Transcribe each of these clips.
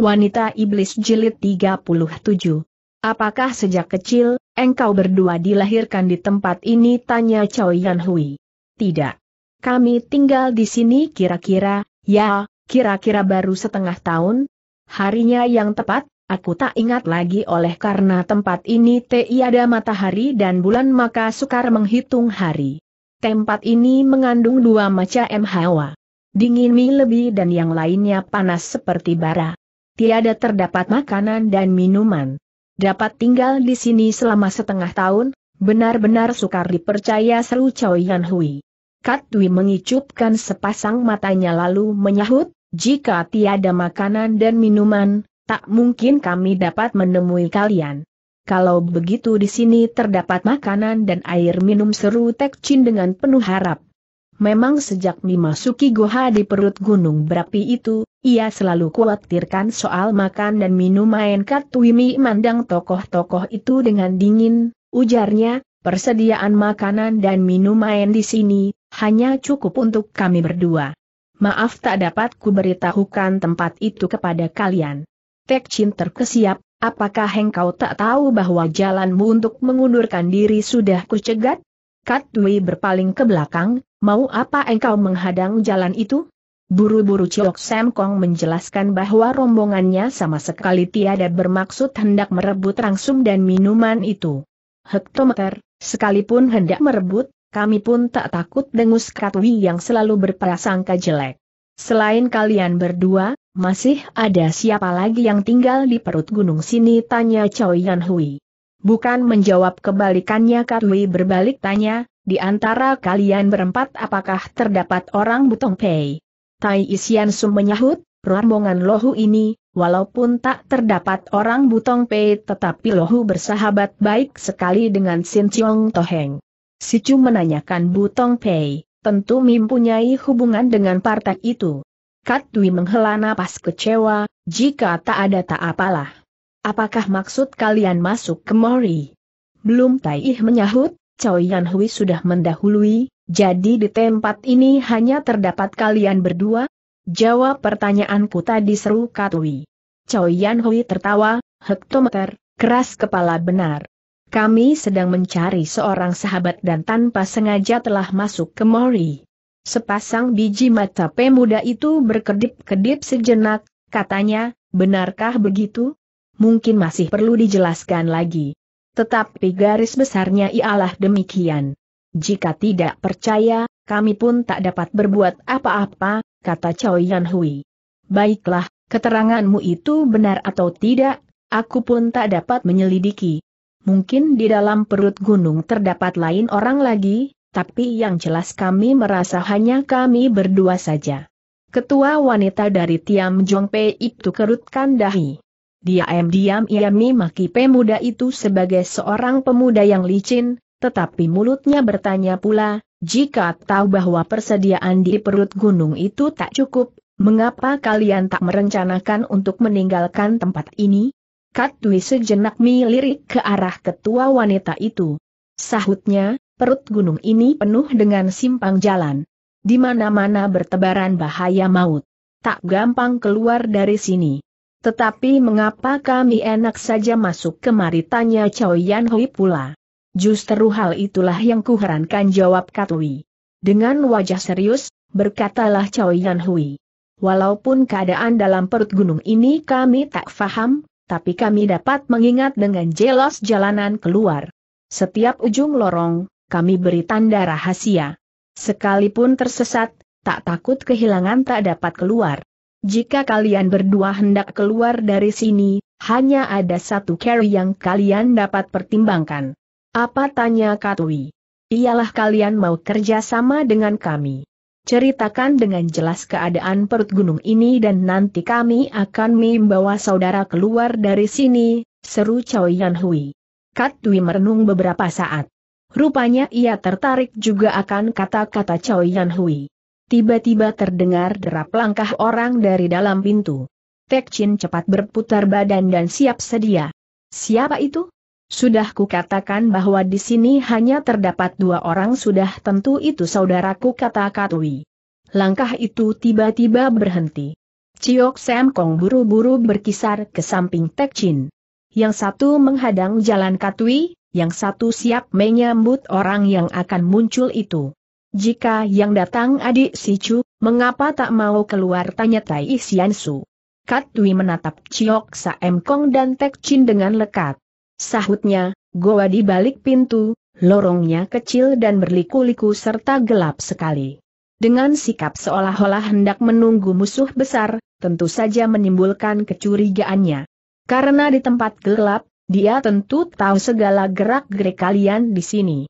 Wanita Iblis Jilid 37 Apakah sejak kecil, engkau berdua dilahirkan di tempat ini? Tanya Chow Yan Hui. Tidak. Kami tinggal di sini kira-kira, ya, kira-kira baru setengah tahun. Harinya yang tepat, aku tak ingat lagi oleh karena tempat ini tiada matahari dan bulan maka sukar menghitung hari. Tempat ini mengandung dua macam hawa. Dingin mi lebih dan yang lainnya panas seperti bara tiada terdapat makanan dan minuman. Dapat tinggal di sini selama setengah tahun, benar-benar sukar dipercaya seru Chow Yan Hui. Kat Dwi mengicupkan sepasang matanya lalu menyahut, jika tiada makanan dan minuman, tak mungkin kami dapat menemui kalian. Kalau begitu di sini terdapat makanan dan air minum seru Tek Chin dengan penuh harap. Memang sejak memasuki goha di perut gunung berapi itu, ia selalu khawatirkan soal makan dan minum main katwimi mandang tokoh-tokoh itu dengan dingin, ujarnya, persediaan makanan dan minum main di sini, hanya cukup untuk kami berdua. Maaf tak dapat kuberitahukan tempat itu kepada kalian. Tek Chin terkesiap, apakah engkau tak tahu bahwa jalanmu untuk mengundurkan diri sudah kucegat? Katwi berpaling ke belakang, Mau apa engkau menghadang jalan itu? Buru-buru Ciok Sam Kong menjelaskan bahwa rombongannya sama sekali tiada bermaksud hendak merebut rangsum dan minuman itu. Hektometer, sekalipun hendak merebut, kami pun tak takut dengus Katwi yang selalu berprasangka jelek. Selain kalian berdua, masih ada siapa lagi yang tinggal di perut gunung sini? Tanya Choi Yan Hui. Bukan menjawab kebalikannya Katwi berbalik tanya, di antara kalian berempat apakah terdapat orang Butong Pei? Tai Isian Sum menyahut, rombongan Lohu ini, walaupun tak terdapat orang Butong Pei tetapi Lohu bersahabat baik sekali dengan Sin Chiong Toheng. Si Chu menanyakan Butong Pei, tentu mempunyai hubungan dengan partai itu. Kat Dwi menghela napas kecewa, jika tak ada tak apalah. Apakah maksud kalian masuk ke Mori? Belum Tai Ih menyahut, Choi Yan Hui sudah mendahului, jadi di tempat ini hanya terdapat kalian berdua? Jawab pertanyaanku tadi seru Katui. Choi Yan Hui tertawa, hektometer, keras kepala benar. Kami sedang mencari seorang sahabat dan tanpa sengaja telah masuk ke Mori. Sepasang biji mata pemuda itu berkedip-kedip sejenak, katanya, benarkah begitu? Mungkin masih perlu dijelaskan lagi. Tetapi garis besarnya ialah demikian. Jika tidak percaya, kami pun tak dapat berbuat apa-apa, kata Chow Yan Hui. Baiklah, keteranganmu itu benar atau tidak, aku pun tak dapat menyelidiki. Mungkin di dalam perut gunung terdapat lain orang lagi, tapi yang jelas kami merasa hanya kami berdua saja. Ketua wanita dari Tiam Jongpe itu kerutkan dahi. Dia diam-diam ia memaki pemuda itu sebagai seorang pemuda yang licin, tetapi mulutnya bertanya pula, jika tahu bahwa persediaan di perut gunung itu tak cukup, mengapa kalian tak merencanakan untuk meninggalkan tempat ini? Katwi sejenak melirik ke arah ketua wanita itu. Sahutnya, perut gunung ini penuh dengan simpang jalan. Di mana-mana bertebaran bahaya maut. Tak gampang keluar dari sini. Tetapi mengapa kami enak saja masuk kemari tanya Chow Yan Hui pula. Justru hal itulah yang kuherankan jawab Katui. Dengan wajah serius, berkatalah Chow Yan Hui. Walaupun keadaan dalam perut gunung ini kami tak faham, tapi kami dapat mengingat dengan jelas jalanan keluar. Setiap ujung lorong, kami beri tanda rahasia. Sekalipun tersesat, tak takut kehilangan tak dapat keluar. Jika kalian berdua hendak keluar dari sini, hanya ada satu carry yang kalian dapat pertimbangkan. Apa tanya Katui? Ialah kalian mau kerja sama dengan kami. Ceritakan dengan jelas keadaan perut gunung ini dan nanti kami akan membawa saudara keluar dari sini, seru Chao Yan Hui. Katui merenung beberapa saat. Rupanya ia tertarik juga akan kata-kata Chao Yan Hui tiba-tiba terdengar derap langkah orang dari dalam pintu. Tek Chin cepat berputar badan dan siap sedia. Siapa itu? Sudah kukatakan bahwa di sini hanya terdapat dua orang sudah tentu itu saudaraku kata Katui. Langkah itu tiba-tiba berhenti. Ciok Sam Kong buru-buru berkisar ke samping Tek Chin. Yang satu menghadang jalan Katui, yang satu siap menyambut orang yang akan muncul itu. Jika yang datang adik si Chu, mengapa tak mau keluar tanya Tai Isian Su. Kat Tui menatap Chiok M Kong dan Tek Chin dengan lekat. Sahutnya, goa di balik pintu, lorongnya kecil dan berliku-liku serta gelap sekali. Dengan sikap seolah-olah hendak menunggu musuh besar, tentu saja menimbulkan kecurigaannya. Karena di tempat gelap, dia tentu tahu segala gerak-gerik kalian di sini.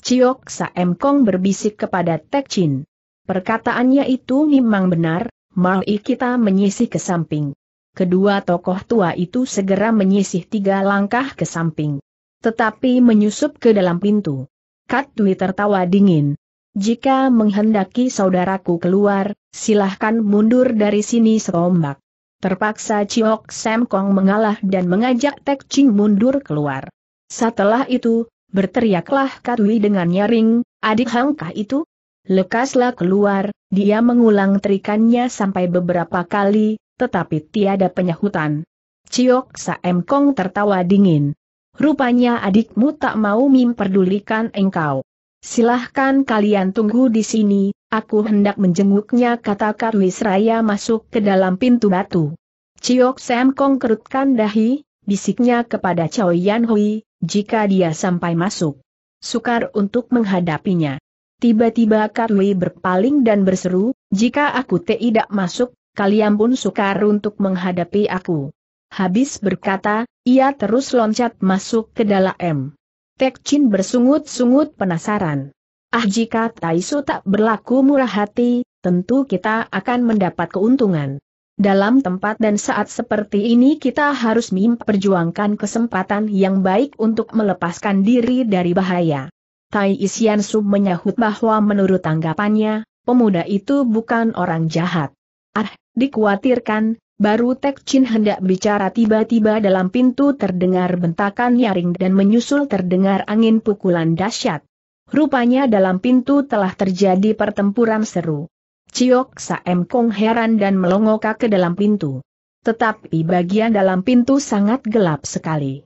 Ciok Saem Kong berbisik kepada Tek Chin. Perkataannya itu memang benar, mari kita menyisih ke samping. Kedua tokoh tua itu segera menyisih tiga langkah ke samping. Tetapi menyusup ke dalam pintu. Kat Dwi tertawa dingin. Jika menghendaki saudaraku keluar, silahkan mundur dari sini serombak. Terpaksa Ciok Sam Kong mengalah dan mengajak Tek Ching mundur keluar. Setelah itu, Berteriaklah Katwi dengan nyaring, adik hangkah itu? Lekaslah keluar, dia mengulang terikannya sampai beberapa kali, tetapi tiada penyahutan. Ciok Saem Kong tertawa dingin. Rupanya adikmu tak mau memperdulikan engkau. Silahkan kalian tunggu di sini, aku hendak menjenguknya kata Karwis seraya masuk ke dalam pintu batu. Ciok Sam Kong kerutkan dahi, bisiknya kepada Chow Yan Hui, jika dia sampai masuk, sukar untuk menghadapinya. Tiba-tiba Katwi berpaling dan berseru, jika aku tidak masuk, kalian pun sukar untuk menghadapi aku. Habis berkata, ia terus loncat masuk ke dalam. Chin bersungut-sungut penasaran. Ah jika Taisu tak berlaku murah hati, tentu kita akan mendapat keuntungan. Dalam tempat dan saat seperti ini kita harus memperjuangkan kesempatan yang baik untuk melepaskan diri dari bahaya. Tai Isian Sub menyahut bahwa menurut tanggapannya, pemuda itu bukan orang jahat. Ah, dikhawatirkan, baru Tek Chin hendak bicara tiba-tiba dalam pintu terdengar bentakan nyaring dan menyusul terdengar angin pukulan dahsyat. Rupanya dalam pintu telah terjadi pertempuran seru. Ciok Saem Kong heran dan melongok ke dalam pintu. Tetapi bagian dalam pintu sangat gelap sekali.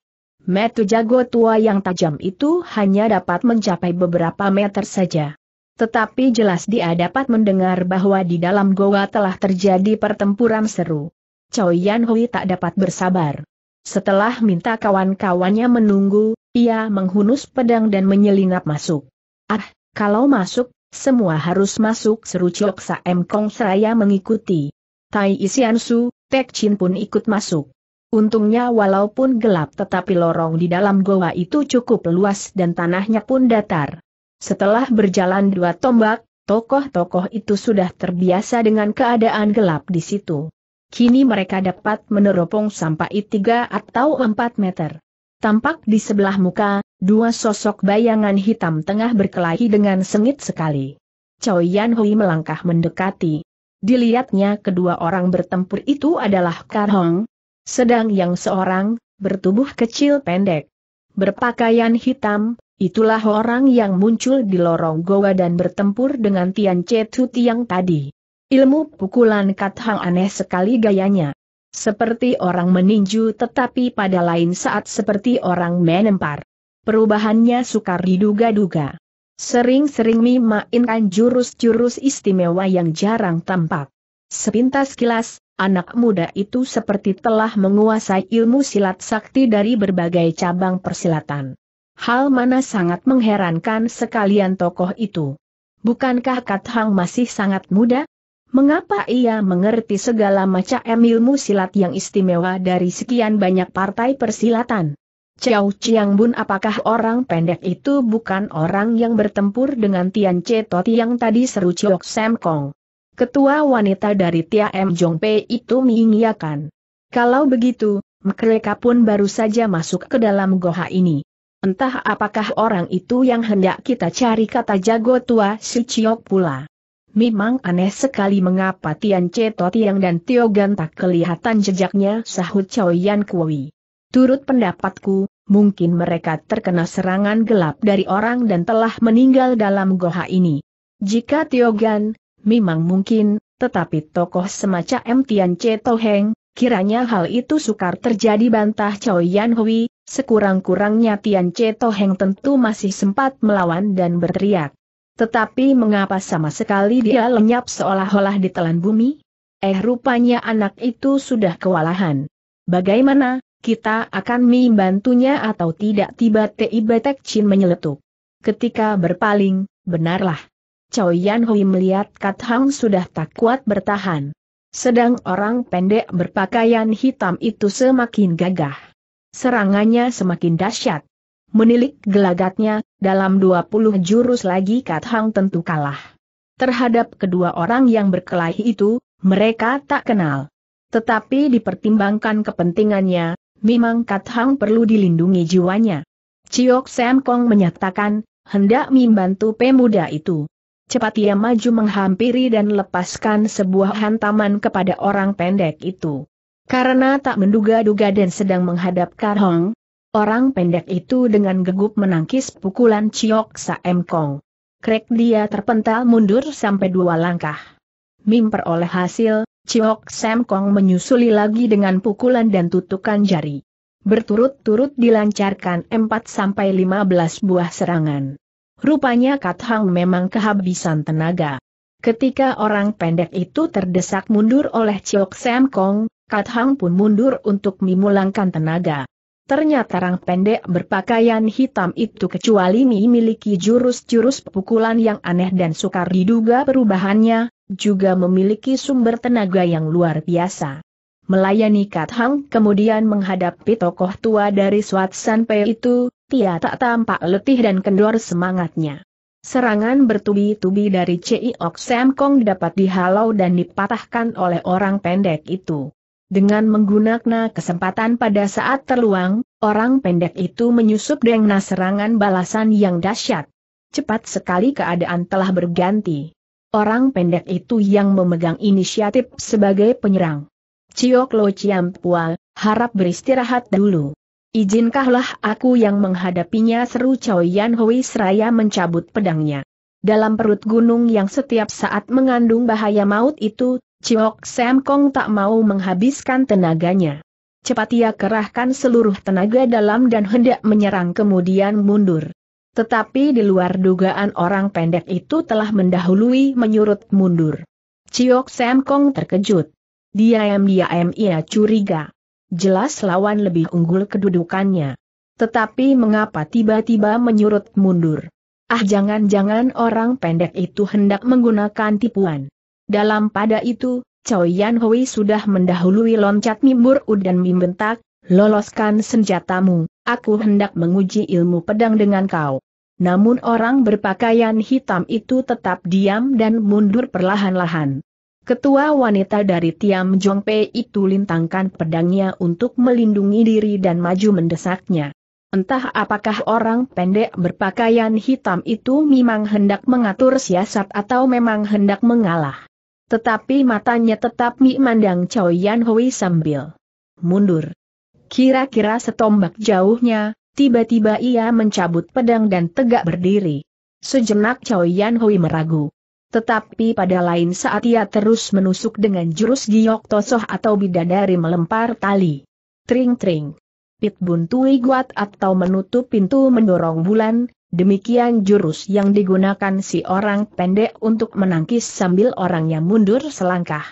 Metu jago tua yang tajam itu hanya dapat mencapai beberapa meter saja. Tetapi jelas dia dapat mendengar bahwa di dalam goa telah terjadi pertempuran seru. Chow Yan Hui tak dapat bersabar. Setelah minta kawan-kawannya menunggu, ia menghunus pedang dan menyelinap masuk. Ah, kalau masuk, semua harus masuk seru Sa M Kong Seraya mengikuti. Tai Isian Su, Tek Chin pun ikut masuk. Untungnya walaupun gelap tetapi lorong di dalam goa itu cukup luas dan tanahnya pun datar. Setelah berjalan dua tombak, tokoh-tokoh itu sudah terbiasa dengan keadaan gelap di situ. Kini mereka dapat meneropong sampai 3 atau 4 meter. Tampak di sebelah muka, Dua sosok bayangan hitam tengah berkelahi dengan sengit sekali. Chow Yan Hui melangkah mendekati. Dilihatnya kedua orang bertempur itu adalah Kar Hong. Sedang yang seorang, bertubuh kecil pendek. Berpakaian hitam, itulah orang yang muncul di lorong goa dan bertempur dengan Tian Che Tu Tiang tadi. Ilmu pukulan Kat Hong aneh sekali gayanya. Seperti orang meninju tetapi pada lain saat seperti orang menempar perubahannya sukar diduga-duga. Sering-sering memainkan jurus-jurus istimewa yang jarang tampak. Sepintas kilas, anak muda itu seperti telah menguasai ilmu silat sakti dari berbagai cabang persilatan. Hal mana sangat mengherankan sekalian tokoh itu. Bukankah KatHang masih sangat muda? Mengapa ia mengerti segala macam ilmu silat yang istimewa dari sekian banyak partai persilatan? Chiao Chiang Bun apakah orang pendek itu bukan orang yang bertempur dengan Tian Che Toti yang tadi seru Chiok Sam Kong. Ketua wanita dari Tia M Jong Pei itu mengingiakan. Kalau begitu, mereka pun baru saja masuk ke dalam goha ini. Entah apakah orang itu yang hendak kita cari kata jago tua si Chiok pula. Memang aneh sekali mengapa Tian Che yang dan Tio Gan tak kelihatan jejaknya sahut Chow Yan Kui. Turut pendapatku, mungkin mereka terkena serangan gelap dari orang dan telah meninggal dalam goha ini. Jika Tiogan, memang mungkin, tetapi tokoh semacam M. Tian Che Toheng, kiranya hal itu sukar terjadi bantah Chow Yan Hui, sekurang-kurangnya Tian Che Toheng tentu masih sempat melawan dan berteriak. Tetapi mengapa sama sekali dia lenyap seolah-olah ditelan bumi? Eh rupanya anak itu sudah kewalahan. Bagaimana, kita akan membantunya atau tidak tiba tiba Tek Chin menyeletuk. Ketika berpaling, benarlah. Chow Yan Hui melihat Kat Hang sudah tak kuat bertahan. Sedang orang pendek berpakaian hitam itu semakin gagah. Serangannya semakin dahsyat. Menilik gelagatnya, dalam 20 jurus lagi Kat Hang tentu kalah. Terhadap kedua orang yang berkelahi itu, mereka tak kenal. Tetapi dipertimbangkan kepentingannya, memang Kat Hang perlu dilindungi jiwanya. Ciok Sam Kong menyatakan, hendak membantu pemuda itu. Cepat ia maju menghampiri dan lepaskan sebuah hantaman kepada orang pendek itu. Karena tak menduga-duga dan sedang menghadap Hong, orang pendek itu dengan gegup menangkis pukulan Ciok Sam Kong. Krek dia terpental mundur sampai dua langkah. Mim peroleh hasil, Chiok Sam Kong menyusuli lagi dengan pukulan dan tutukan jari. Berturut-turut dilancarkan 4-15 buah serangan. Rupanya Kat Hang memang kehabisan tenaga. Ketika orang pendek itu terdesak mundur oleh Chiok Sam Kong, Kat Hang pun mundur untuk memulangkan tenaga. Ternyata orang pendek berpakaian hitam itu kecuali memiliki jurus-jurus pukulan yang aneh dan sukar diduga perubahannya, juga memiliki sumber tenaga yang luar biasa. Melayani Kat Hang kemudian menghadapi tokoh tua dari San Pei itu, Tia tak tampak letih dan kendor semangatnya. Serangan bertubi-tubi dari Ci Ok Sam Kong dapat dihalau dan dipatahkan oleh orang pendek itu. Dengan menggunakan kesempatan pada saat terluang, orang pendek itu menyusup dengan serangan balasan yang dahsyat. Cepat sekali keadaan telah berganti. Orang pendek itu yang memegang inisiatif sebagai penyerang. Ciok Lo Chiam Pual, harap beristirahat dulu. Izinkahlah aku yang menghadapinya seru Choyan Yan Hui seraya mencabut pedangnya. Dalam perut gunung yang setiap saat mengandung bahaya maut itu, Ciok Sam Kong tak mau menghabiskan tenaganya. Cepat ia kerahkan seluruh tenaga dalam dan hendak menyerang kemudian mundur. Tetapi di luar dugaan orang pendek itu telah mendahului menyurut mundur. Ciok Sam Kong terkejut. Diam-diam ia curiga. Jelas lawan lebih unggul kedudukannya. Tetapi mengapa tiba-tiba menyurut mundur? Ah jangan-jangan orang pendek itu hendak menggunakan tipuan. Dalam pada itu, Choi Yan Hui sudah mendahului loncat mimbur dan membentak, loloskan senjatamu, aku hendak menguji ilmu pedang dengan kau. Namun orang berpakaian hitam itu tetap diam dan mundur perlahan-lahan. Ketua wanita dari Tiam Jongpe itu lintangkan pedangnya untuk melindungi diri dan maju mendesaknya. Entah apakah orang pendek berpakaian hitam itu memang hendak mengatur siasat atau memang hendak mengalah. Tetapi matanya tetap memandang Chow Yan Hui sambil mundur. Kira-kira setombak jauhnya, tiba-tiba ia mencabut pedang dan tegak berdiri. Sejenak Chow Yan Hui meragu. Tetapi pada lain saat ia terus menusuk dengan jurus giok tosoh atau bidadari melempar tali. Tring-tring. Pit buntui guat atau menutup pintu mendorong bulan, demikian jurus yang digunakan si orang pendek untuk menangkis sambil orangnya mundur selangkah.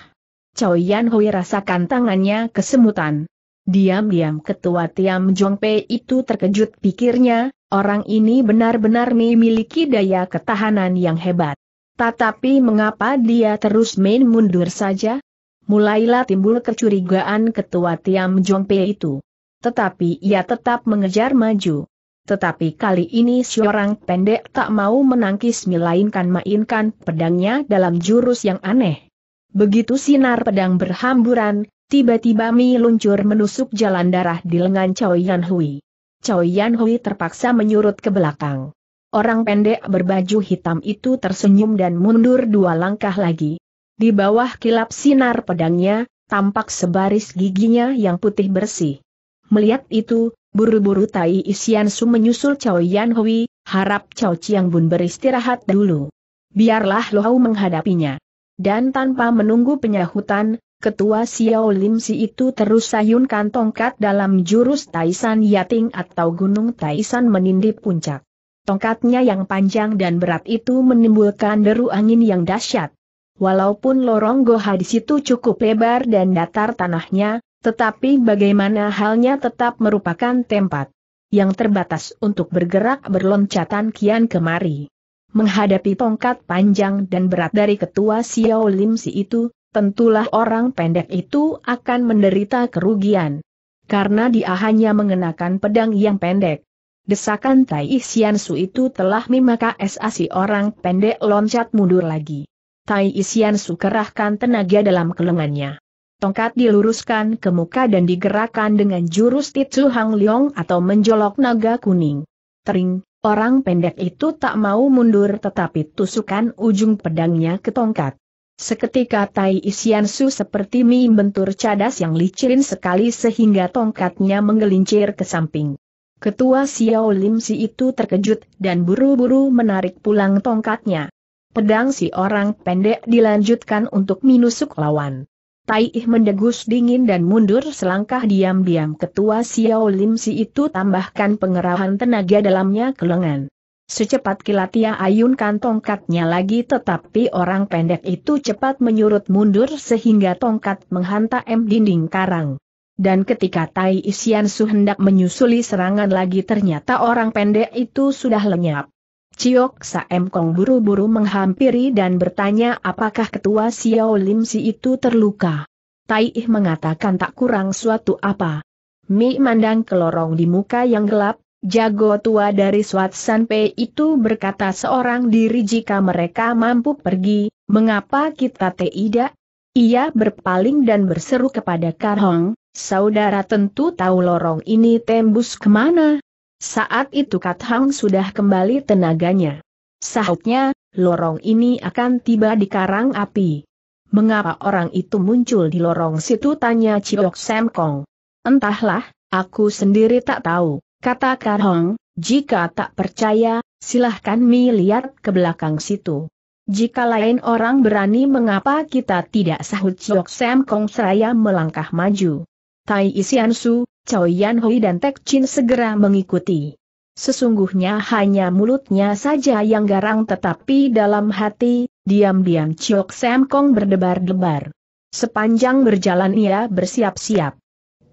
Chow Yan Hui rasakan tangannya kesemutan. Diam-diam ketua Tiam Jongpe itu terkejut pikirnya, orang ini benar-benar memiliki daya ketahanan yang hebat. Tetapi mengapa dia terus main mundur saja? Mulailah timbul kecurigaan ketua Tiam Jongpe itu. Tetapi ia tetap mengejar maju. Tetapi kali ini seorang pendek tak mau menangkis melainkan mainkan pedangnya dalam jurus yang aneh. Begitu sinar pedang berhamburan, Tiba-tiba Mi luncur menusuk jalan darah di lengan Chao Yan Hui. Chao Yan Hui terpaksa menyurut ke belakang. Orang pendek berbaju hitam itu tersenyum dan mundur dua langkah lagi. Di bawah kilap sinar pedangnya, tampak sebaris giginya yang putih bersih. Melihat itu, buru-buru Tai Isian Su menyusul Chao Yan Hui, harap Chao Chiang Bun beristirahat dulu. Biarlah Lohau menghadapinya. Dan tanpa menunggu penyahutan, Ketua Xiao Lim Si itu terus sayunkan tongkat dalam jurus Taisan Yating atau Gunung Taisan menindih puncak. Tongkatnya yang panjang dan berat itu menimbulkan deru angin yang dahsyat. Walaupun lorong goha di situ cukup lebar dan datar tanahnya, tetapi bagaimana halnya tetap merupakan tempat yang terbatas untuk bergerak berloncatan kian kemari. Menghadapi tongkat panjang dan berat dari ketua Xiao Lim Si itu, tentulah orang pendek itu akan menderita kerugian. Karena dia hanya mengenakan pedang yang pendek. Desakan Tai Isian Su itu telah memaka esasi orang pendek loncat mundur lagi. Tai Isian Su kerahkan tenaga dalam kelengannya. Tongkat diluruskan ke muka dan digerakkan dengan jurus Titsu Hang Leong atau menjolok naga kuning. Tering, orang pendek itu tak mau mundur tetapi tusukan ujung pedangnya ke tongkat. Seketika Tai Isiansu seperti mie bentur cadas yang licin sekali sehingga tongkatnya menggelincir ke samping. Ketua Xiao Lim Si itu terkejut dan buru-buru menarik pulang tongkatnya. Pedang si orang pendek dilanjutkan untuk minusuk lawan. Tai Ih mendegus dingin dan mundur selangkah diam-diam ketua Xiao Lim Si itu tambahkan pengerahan tenaga dalamnya ke lengan. Secepat kilat ia ya, ayunkan tongkatnya lagi tetapi orang pendek itu cepat menyurut mundur sehingga tongkat menghantam dinding karang. Dan ketika Tai Isian Su hendak menyusuli serangan lagi ternyata orang pendek itu sudah lenyap. Ciok Saem Kong buru-buru menghampiri dan bertanya apakah ketua Xiao Lim Si itu terluka. Tai Ih mengatakan tak kurang suatu apa. Mi mandang ke lorong di muka yang gelap, Jago tua dari Swat Swatsanpe itu berkata seorang diri jika mereka mampu pergi, mengapa kita tidak? Ia berpaling dan berseru kepada Karhong, saudara tentu tahu lorong ini tembus kemana. Saat itu Kathang sudah kembali tenaganya. Sahutnya, lorong ini akan tiba di karang api. Mengapa orang itu muncul di lorong situ tanya Ciok Kong. Entahlah, aku sendiri tak tahu. Kata Hong, jika tak percaya, silahkan Mi lihat ke belakang situ. Jika lain orang berani mengapa kita tidak sahut Chok Sam Kong Seraya melangkah maju. Tai Isian Su, Chow Yan Hui dan Tek Chin segera mengikuti. Sesungguhnya hanya mulutnya saja yang garang tetapi dalam hati, diam-diam Chok Sam Kong berdebar-debar. Sepanjang berjalan ia bersiap-siap.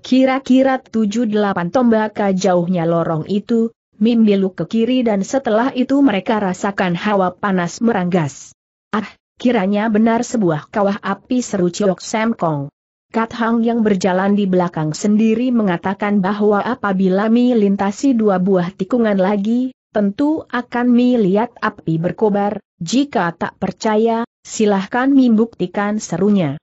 Kira-kira 7 tombak ke jauhnya lorong itu, Mim beluk ke kiri dan setelah itu mereka rasakan hawa panas meranggas. Ah, kiranya benar sebuah kawah api seru Ciok Semkong. Kat Hang yang berjalan di belakang sendiri mengatakan bahwa apabila Mi lintasi dua buah tikungan lagi, tentu akan Mi lihat api berkobar, jika tak percaya, silahkan Mi buktikan serunya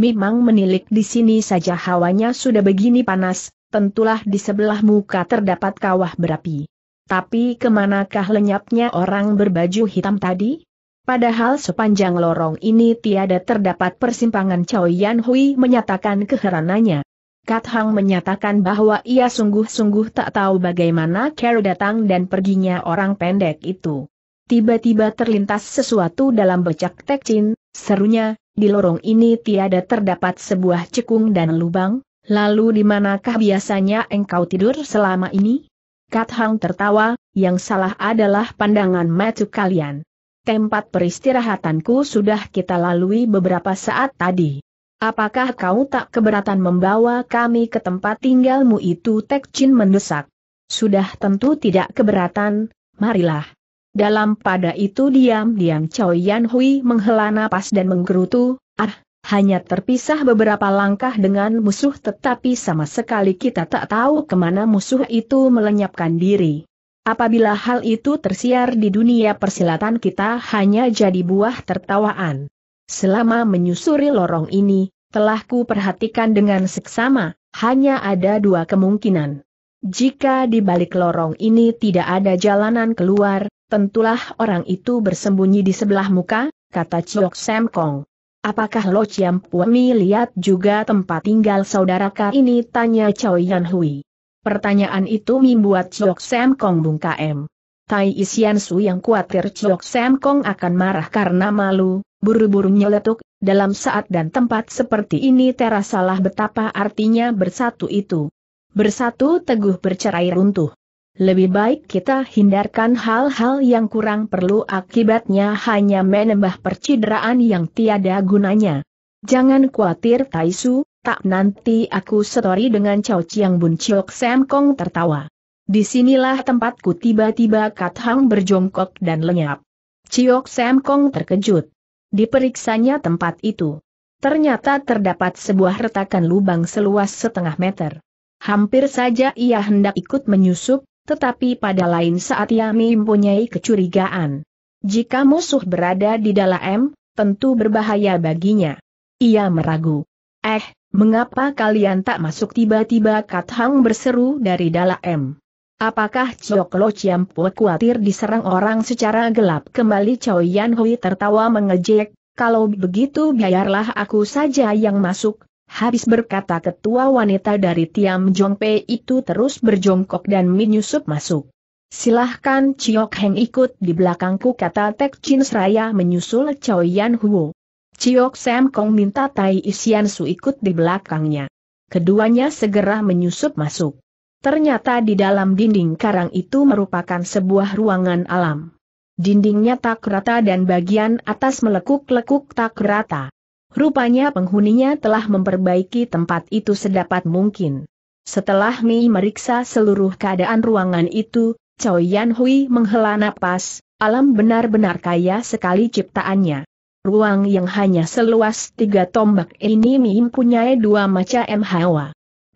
memang menilik di sini saja hawanya sudah begini panas, tentulah di sebelah muka terdapat kawah berapi. Tapi kemanakah lenyapnya orang berbaju hitam tadi? Padahal sepanjang lorong ini tiada terdapat persimpangan Chao Yan Hui menyatakan keheranannya. Kat Hang menyatakan bahwa ia sungguh-sungguh tak tahu bagaimana Carol datang dan perginya orang pendek itu. Tiba-tiba terlintas sesuatu dalam becak Tekcin, serunya, di lorong ini tiada terdapat sebuah cekung dan lubang, lalu di manakah biasanya engkau tidur selama ini? Kat Hang tertawa, yang salah adalah pandangan matu kalian. Tempat peristirahatanku sudah kita lalui beberapa saat tadi. Apakah kau tak keberatan membawa kami ke tempat tinggalmu itu Tek Chin mendesak? Sudah tentu tidak keberatan, marilah. Dalam pada itu diam-diam Chow Yan Hui menghela napas dan menggerutu, ah, hanya terpisah beberapa langkah dengan musuh tetapi sama sekali kita tak tahu kemana musuh itu melenyapkan diri. Apabila hal itu tersiar di dunia persilatan kita hanya jadi buah tertawaan. Selama menyusuri lorong ini, telah ku perhatikan dengan seksama, hanya ada dua kemungkinan. Jika di balik lorong ini tidak ada jalanan keluar, Tentulah orang itu bersembunyi di sebelah muka, kata Chiok Sam Kong. Apakah Lo Chiam Puami lihat juga tempat tinggal saudara K ini? Tanya Chao Yan Hui. Pertanyaan itu membuat Chiok Sam Kong bungkam. Tai Isian Su yang khawatir Chiok Sam Kong akan marah karena malu, buru-buru nyeletuk, dalam saat dan tempat seperti ini terasalah betapa artinya bersatu itu. Bersatu teguh bercerai runtuh. Lebih baik kita hindarkan hal-hal yang kurang perlu akibatnya hanya menambah percideraan yang tiada gunanya. Jangan khawatir Taisu, tak nanti aku setori dengan Cao Chiang Bun Chiok Sam Kong tertawa. Disinilah tempatku tiba-tiba Kat Hang berjongkok dan lenyap. Chiok Sam Kong terkejut. Diperiksanya tempat itu. Ternyata terdapat sebuah retakan lubang seluas setengah meter. Hampir saja ia hendak ikut menyusup, tetapi pada lain saat ia mempunyai kecurigaan. Jika musuh berada di dalam, tentu berbahaya baginya. Ia meragu. Eh, mengapa kalian tak masuk tiba-tiba Kat Hang berseru dari dalam? Apakah Chok Lo Chiam khawatir diserang orang secara gelap kembali Choyan Yan Hui tertawa mengejek, kalau begitu biarlah aku saja yang masuk, Habis berkata ketua wanita dari Tiam Jongpe itu terus berjongkok dan menyusup masuk. Silahkan Chiok Heng ikut di belakangku kata Tek Chin Seraya menyusul Chow Yan Huo. Chiok Sam Kong minta Tai Isian Su ikut di belakangnya. Keduanya segera menyusup masuk. Ternyata di dalam dinding karang itu merupakan sebuah ruangan alam. Dindingnya tak rata dan bagian atas melekuk-lekuk tak rata. Rupanya penghuninya telah memperbaiki tempat itu sedapat mungkin. Setelah Mi meriksa seluruh keadaan ruangan itu, Choi Yan Hui menghela napas, alam benar-benar kaya sekali ciptaannya. Ruang yang hanya seluas tiga tombak ini mempunyai dua macam hawa.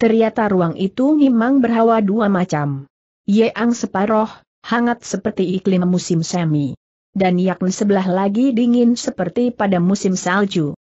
Ternyata ruang itu memang berhawa dua macam. Yeang separoh, hangat seperti iklim musim semi. Dan yakni sebelah lagi dingin seperti pada musim salju.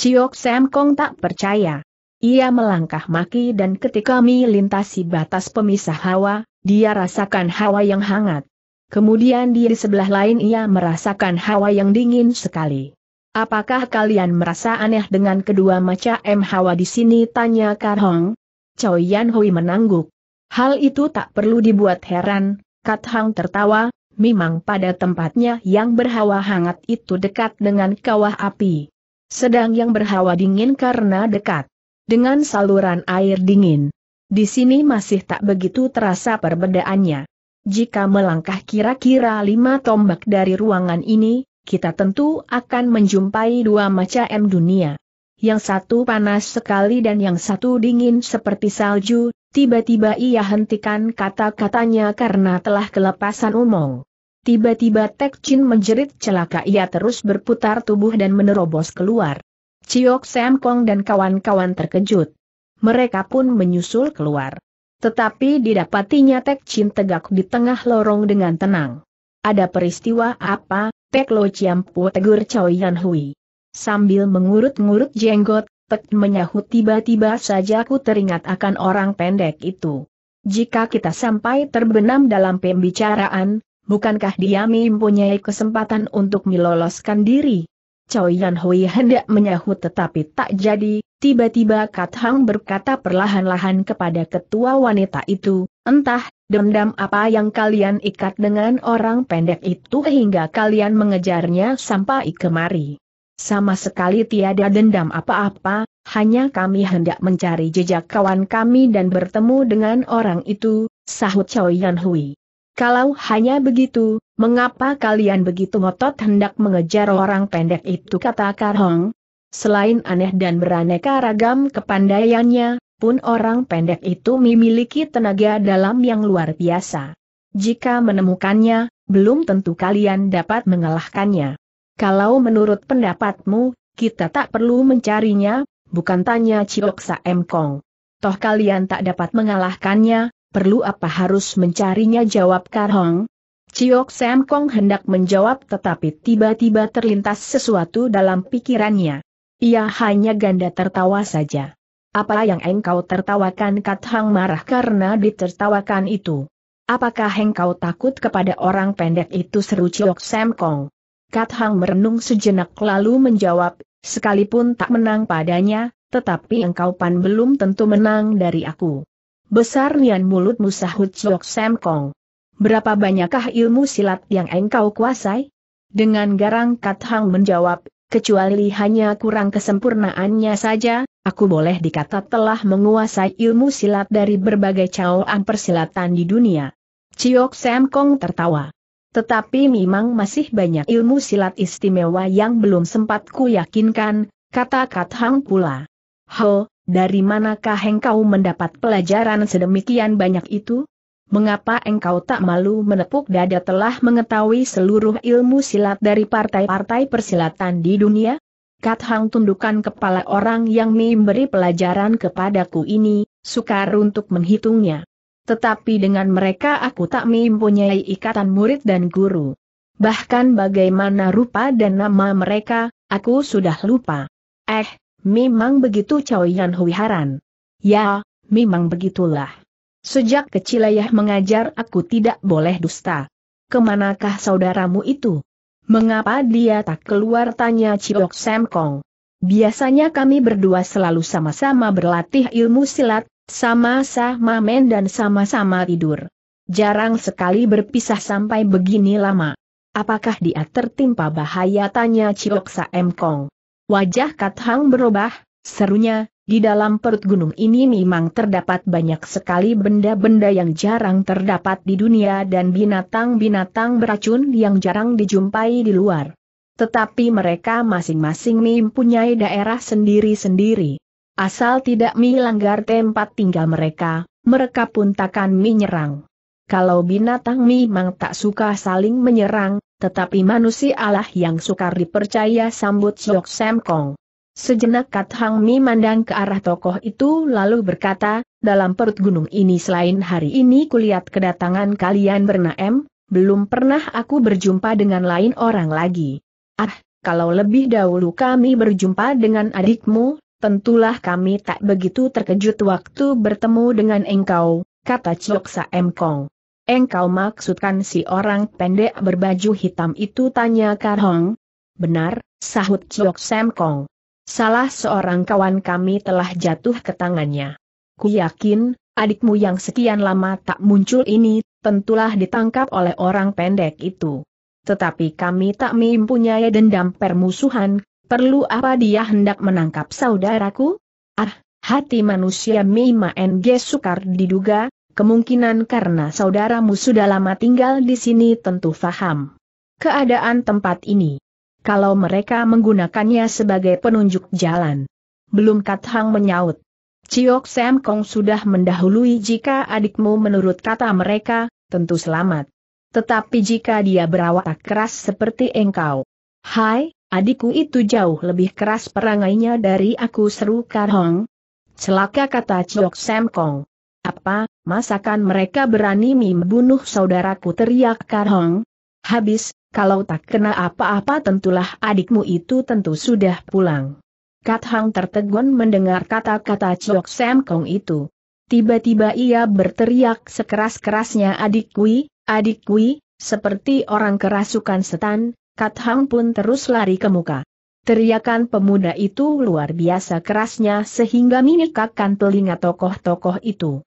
Ciok Sam Kong tak percaya. Ia melangkah maki dan ketika melintasi batas pemisah hawa, dia rasakan hawa yang hangat. Kemudian di sebelah lain ia merasakan hawa yang dingin sekali. Apakah kalian merasa aneh dengan kedua macam hawa di sini? Tanya Karhong. Hong. Yan Hui menangguk. Hal itu tak perlu dibuat heran, Kat Hang tertawa, memang pada tempatnya yang berhawa hangat itu dekat dengan kawah api sedang yang berhawa dingin karena dekat dengan saluran air dingin. Di sini masih tak begitu terasa perbedaannya. Jika melangkah kira-kira lima tombak dari ruangan ini, kita tentu akan menjumpai dua macam dunia. Yang satu panas sekali dan yang satu dingin seperti salju, tiba-tiba ia hentikan kata-katanya karena telah kelepasan umong. Tiba-tiba Tek Chin menjerit celaka ia terus berputar tubuh dan menerobos keluar. Ciok Sam Kong dan kawan-kawan terkejut. Mereka pun menyusul keluar. Tetapi didapatinya Tek Chin tegak di tengah lorong dengan tenang. Ada peristiwa apa, Tek Lo pu tegur Choi Yan Hui. Sambil mengurut-ngurut jenggot, Tek menyahut tiba-tiba saja ku teringat akan orang pendek itu. Jika kita sampai terbenam dalam pembicaraan, bukankah dia mempunyai kesempatan untuk meloloskan diri? Chow Yan Hui hendak menyahut tetapi tak jadi, tiba-tiba Kat Hang berkata perlahan-lahan kepada ketua wanita itu, entah, dendam apa yang kalian ikat dengan orang pendek itu hingga kalian mengejarnya sampai kemari. Sama sekali tiada dendam apa-apa, hanya kami hendak mencari jejak kawan kami dan bertemu dengan orang itu, sahut Chow Yan Hui. Kalau hanya begitu, mengapa kalian begitu ngotot hendak mengejar orang pendek itu kata Karhong? Selain aneh dan beraneka ragam kepandaiannya, pun orang pendek itu memiliki tenaga dalam yang luar biasa. Jika menemukannya, belum tentu kalian dapat mengalahkannya. Kalau menurut pendapatmu, kita tak perlu mencarinya, bukan tanya Ciok M Kong. Toh kalian tak dapat mengalahkannya, perlu apa harus mencarinya jawab Karhong? Ciok Sam Kong hendak menjawab tetapi tiba-tiba terlintas sesuatu dalam pikirannya. Ia hanya ganda tertawa saja. Apa yang engkau tertawakan Kat Hang marah karena ditertawakan itu? Apakah engkau takut kepada orang pendek itu seru Ciok Sam Kong? Kat Hang merenung sejenak lalu menjawab, sekalipun tak menang padanya, tetapi engkau pan belum tentu menang dari aku. Besar nian mulutmu sahut Jok Kong. Berapa banyakkah ilmu silat yang engkau kuasai? Dengan garang Kat Hang menjawab, kecuali hanya kurang kesempurnaannya saja, aku boleh dikata telah menguasai ilmu silat dari berbagai caoan persilatan di dunia. Ciok Sam Kong tertawa. Tetapi memang masih banyak ilmu silat istimewa yang belum sempat ku yakinkan, kata Kat Hang pula. Ho, dari manakah engkau mendapat pelajaran sedemikian banyak itu? Mengapa engkau tak malu menepuk dada telah mengetahui seluruh ilmu silat dari partai-partai persilatan di dunia? Kat Hang tundukkan kepala orang yang memberi pelajaran kepadaku ini, sukar untuk menghitungnya. Tetapi dengan mereka aku tak mempunyai ikatan murid dan guru. Bahkan bagaimana rupa dan nama mereka, aku sudah lupa. Eh, Memang begitu Chow Yan Hui Haran. Ya, memang begitulah. Sejak kecil ayah mengajar aku tidak boleh dusta. Kemanakah saudaramu itu? Mengapa dia tak keluar tanya Ciok Sam Kong. Biasanya kami berdua selalu sama-sama berlatih ilmu silat, sama-sama main dan sama-sama tidur. Jarang sekali berpisah sampai begini lama. Apakah dia tertimpa bahaya tanya Ciok Sam Kong. Wajah Kat Hang berubah, serunya, di dalam perut gunung ini memang terdapat banyak sekali benda-benda yang jarang terdapat di dunia dan binatang-binatang beracun yang jarang dijumpai di luar. Tetapi mereka masing-masing mempunyai daerah sendiri-sendiri. Asal tidak melanggar tempat tinggal mereka, mereka pun takkan menyerang. Kalau binatang memang tak suka saling menyerang, tetapi manusia Allah yang sukar dipercaya sambut Siok Sam Kong. Sejenak Kat Hang Mi mandang ke arah tokoh itu lalu berkata, dalam perut gunung ini selain hari ini kulihat kedatangan kalian bernaem, belum pernah aku berjumpa dengan lain orang lagi. Ah, kalau lebih dahulu kami berjumpa dengan adikmu, tentulah kami tak begitu terkejut waktu bertemu dengan engkau, kata Chok Sam Kong. Engkau maksudkan si orang pendek berbaju hitam itu tanya Karhong? Benar, sahut Chok Sam Kong. Salah seorang kawan kami telah jatuh ke tangannya. Ku yakin, adikmu yang sekian lama tak muncul ini, tentulah ditangkap oleh orang pendek itu. Tetapi kami tak mempunyai dendam permusuhan, perlu apa dia hendak menangkap saudaraku? Ah, hati manusia Mima NG sukar diduga, kemungkinan karena saudaramu sudah lama tinggal di sini tentu faham keadaan tempat ini. Kalau mereka menggunakannya sebagai penunjuk jalan. Belum Kat menyaut. Ciok Sam Kong sudah mendahului jika adikmu menurut kata mereka, tentu selamat. Tetapi jika dia berawak keras seperti engkau. Hai, adikku itu jauh lebih keras perangainya dari aku seru Kar Hong. Celaka kata Ciok Sam Kong. Apa, masakan mereka berani membunuh saudaraku teriak Karhong? Habis, kalau tak kena apa-apa tentulah adikmu itu tentu sudah pulang. Kat Hang tertegun mendengar kata-kata Chok Sam Kong itu. Tiba-tiba ia berteriak sekeras-kerasnya adik kui, seperti orang kerasukan setan, Kat Hang pun terus lari ke muka. Teriakan pemuda itu luar biasa kerasnya sehingga menyekakan telinga tokoh-tokoh itu.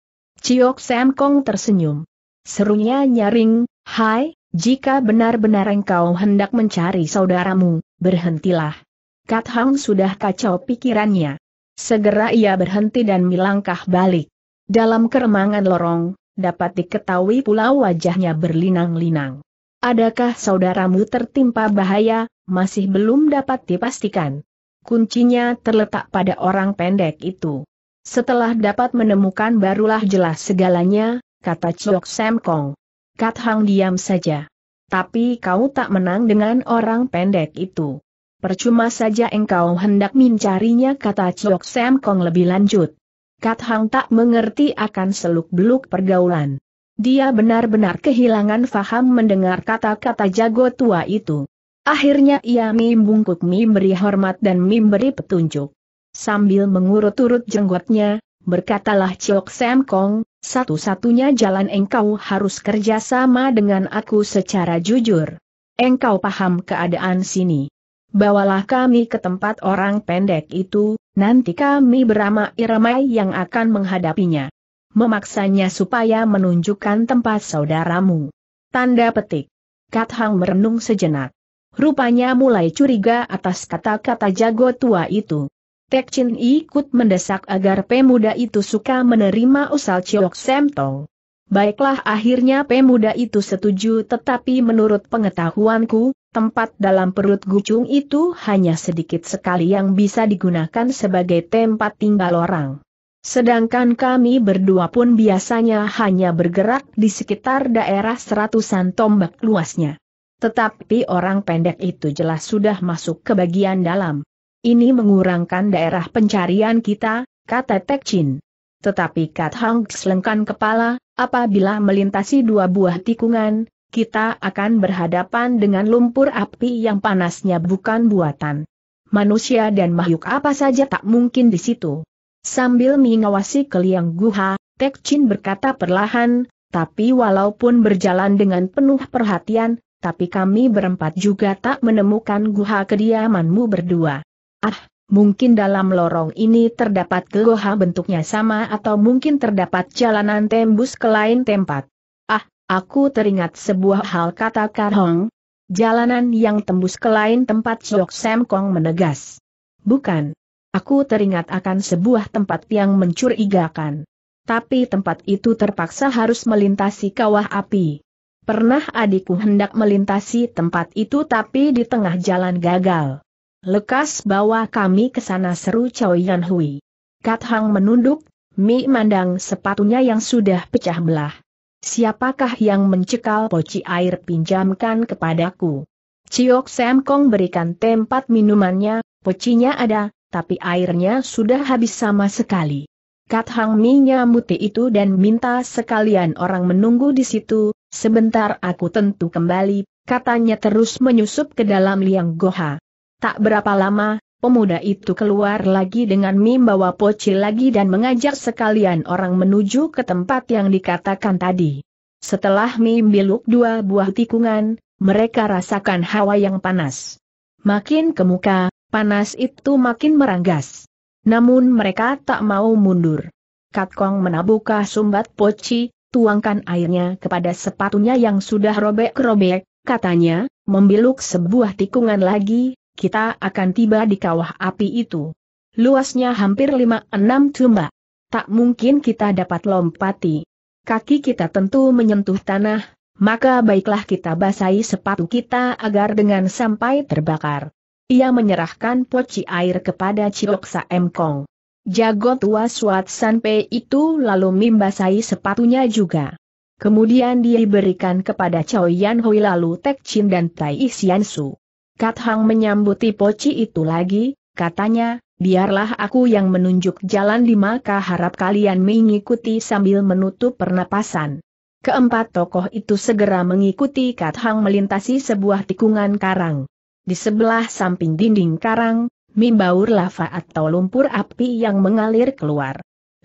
Ciok Sam Kong tersenyum. Serunya nyaring, Hai, jika benar-benar engkau hendak mencari saudaramu, berhentilah. Kat Hang sudah kacau pikirannya. Segera ia berhenti dan melangkah balik. Dalam keremangan lorong, dapat diketahui pula wajahnya berlinang-linang. Adakah saudaramu tertimpa bahaya, masih belum dapat dipastikan. Kuncinya terletak pada orang pendek itu. Setelah dapat menemukan barulah jelas segalanya, kata Chok Sam Kong. Kat Hang diam saja. Tapi kau tak menang dengan orang pendek itu. Percuma saja engkau hendak mencarinya kata Chok Sam Kong lebih lanjut. Kat Hang tak mengerti akan seluk-beluk pergaulan. Dia benar-benar kehilangan faham mendengar kata-kata jago tua itu. Akhirnya ia membungkuk memberi hormat dan memberi petunjuk. Sambil mengurut-urut jenggotnya, berkatalah Chok Sam Kong, satu-satunya jalan engkau harus kerjasama dengan aku secara jujur. Engkau paham keadaan sini. Bawalah kami ke tempat orang pendek itu, nanti kami beramai-ramai yang akan menghadapinya. Memaksanya supaya menunjukkan tempat saudaramu. Tanda petik. Kat Hang merenung sejenak. Rupanya mulai curiga atas kata-kata jago tua itu. Tek Chin ikut mendesak agar pemuda itu suka menerima usal Ciok Tong. Baiklah akhirnya pemuda itu setuju tetapi menurut pengetahuanku, tempat dalam perut gucung itu hanya sedikit sekali yang bisa digunakan sebagai tempat tinggal orang. Sedangkan kami berdua pun biasanya hanya bergerak di sekitar daerah seratusan tombak luasnya. Tetapi orang pendek itu jelas sudah masuk ke bagian dalam. Ini mengurangkan daerah pencarian kita, kata Tek Chin. Tetapi Kat Hang selengkan kepala, apabila melintasi dua buah tikungan, kita akan berhadapan dengan lumpur api yang panasnya bukan buatan. Manusia dan makhluk apa saja tak mungkin di situ. Sambil mengawasi ke guha, Tek Chin berkata perlahan, tapi walaupun berjalan dengan penuh perhatian, tapi kami berempat juga tak menemukan guha kediamanmu berdua. Ah, mungkin dalam lorong ini terdapat kegoha bentuknya sama atau mungkin terdapat jalanan tembus ke lain tempat. Ah, aku teringat sebuah hal kata Karhong. Jalanan yang tembus ke lain tempat Jok Sam Kong menegas. Bukan. Aku teringat akan sebuah tempat yang mencurigakan. Tapi tempat itu terpaksa harus melintasi kawah api. Pernah adikku hendak melintasi tempat itu tapi di tengah jalan gagal. Lekas bawa kami ke sana seru Chow Yan Hui. Kat Hang menunduk, Mi mandang sepatunya yang sudah pecah belah. Siapakah yang mencekal poci air pinjamkan kepadaku? Ciok Sam Kong berikan tempat minumannya, pocinya ada, tapi airnya sudah habis sama sekali. Kat Hang Mi nyamuti itu dan minta sekalian orang menunggu di situ, sebentar aku tentu kembali, katanya terus menyusup ke dalam liang goha. Tak berapa lama, pemuda itu keluar lagi dengan membawa poci lagi dan mengajak sekalian orang menuju ke tempat yang dikatakan tadi. Setelah mim biluk dua buah tikungan, mereka rasakan hawa yang panas. Makin ke muka, panas itu makin meranggas. Namun mereka tak mau mundur. Katkong menabuka sumbat poci, tuangkan airnya kepada sepatunya yang sudah robek-robek, katanya, membiluk sebuah tikungan lagi, kita akan tiba di kawah api itu. Luasnya hampir 5-6 tumbak. Tak mungkin kita dapat lompati. Kaki kita tentu menyentuh tanah, maka baiklah kita basahi sepatu kita agar dengan sampai terbakar. Ia menyerahkan poci air kepada Ciloksa M. Kong. Jago tua Suat Sanpe itu lalu membasahi sepatunya juga. Kemudian dia diberikan kepada Chow Yan Hui lalu Tek Chin dan Tai Isian Su. Kat Hang menyambuti poci itu lagi, katanya, biarlah aku yang menunjuk jalan di maka harap kalian mengikuti sambil menutup pernapasan. Keempat tokoh itu segera mengikuti Kat Hang melintasi sebuah tikungan karang. Di sebelah samping dinding karang, mimbaur lava atau lumpur api yang mengalir keluar.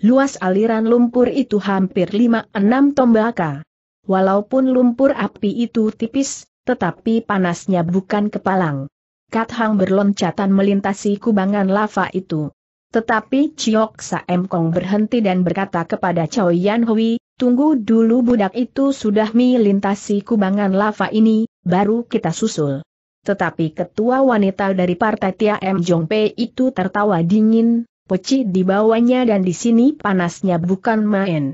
Luas aliran lumpur itu hampir 5-6 tombaka. Walaupun lumpur api itu tipis, tetapi panasnya bukan kepalang. Kat Hang berloncatan melintasi kubangan lava itu. Tetapi Chiok Saem Kong berhenti dan berkata kepada Chao Yan Hui, tunggu dulu budak itu sudah melintasi kubangan lava ini, baru kita susul. Tetapi ketua wanita dari partai Tia M. Jong Pei itu tertawa dingin, peci di bawahnya dan di sini panasnya bukan main.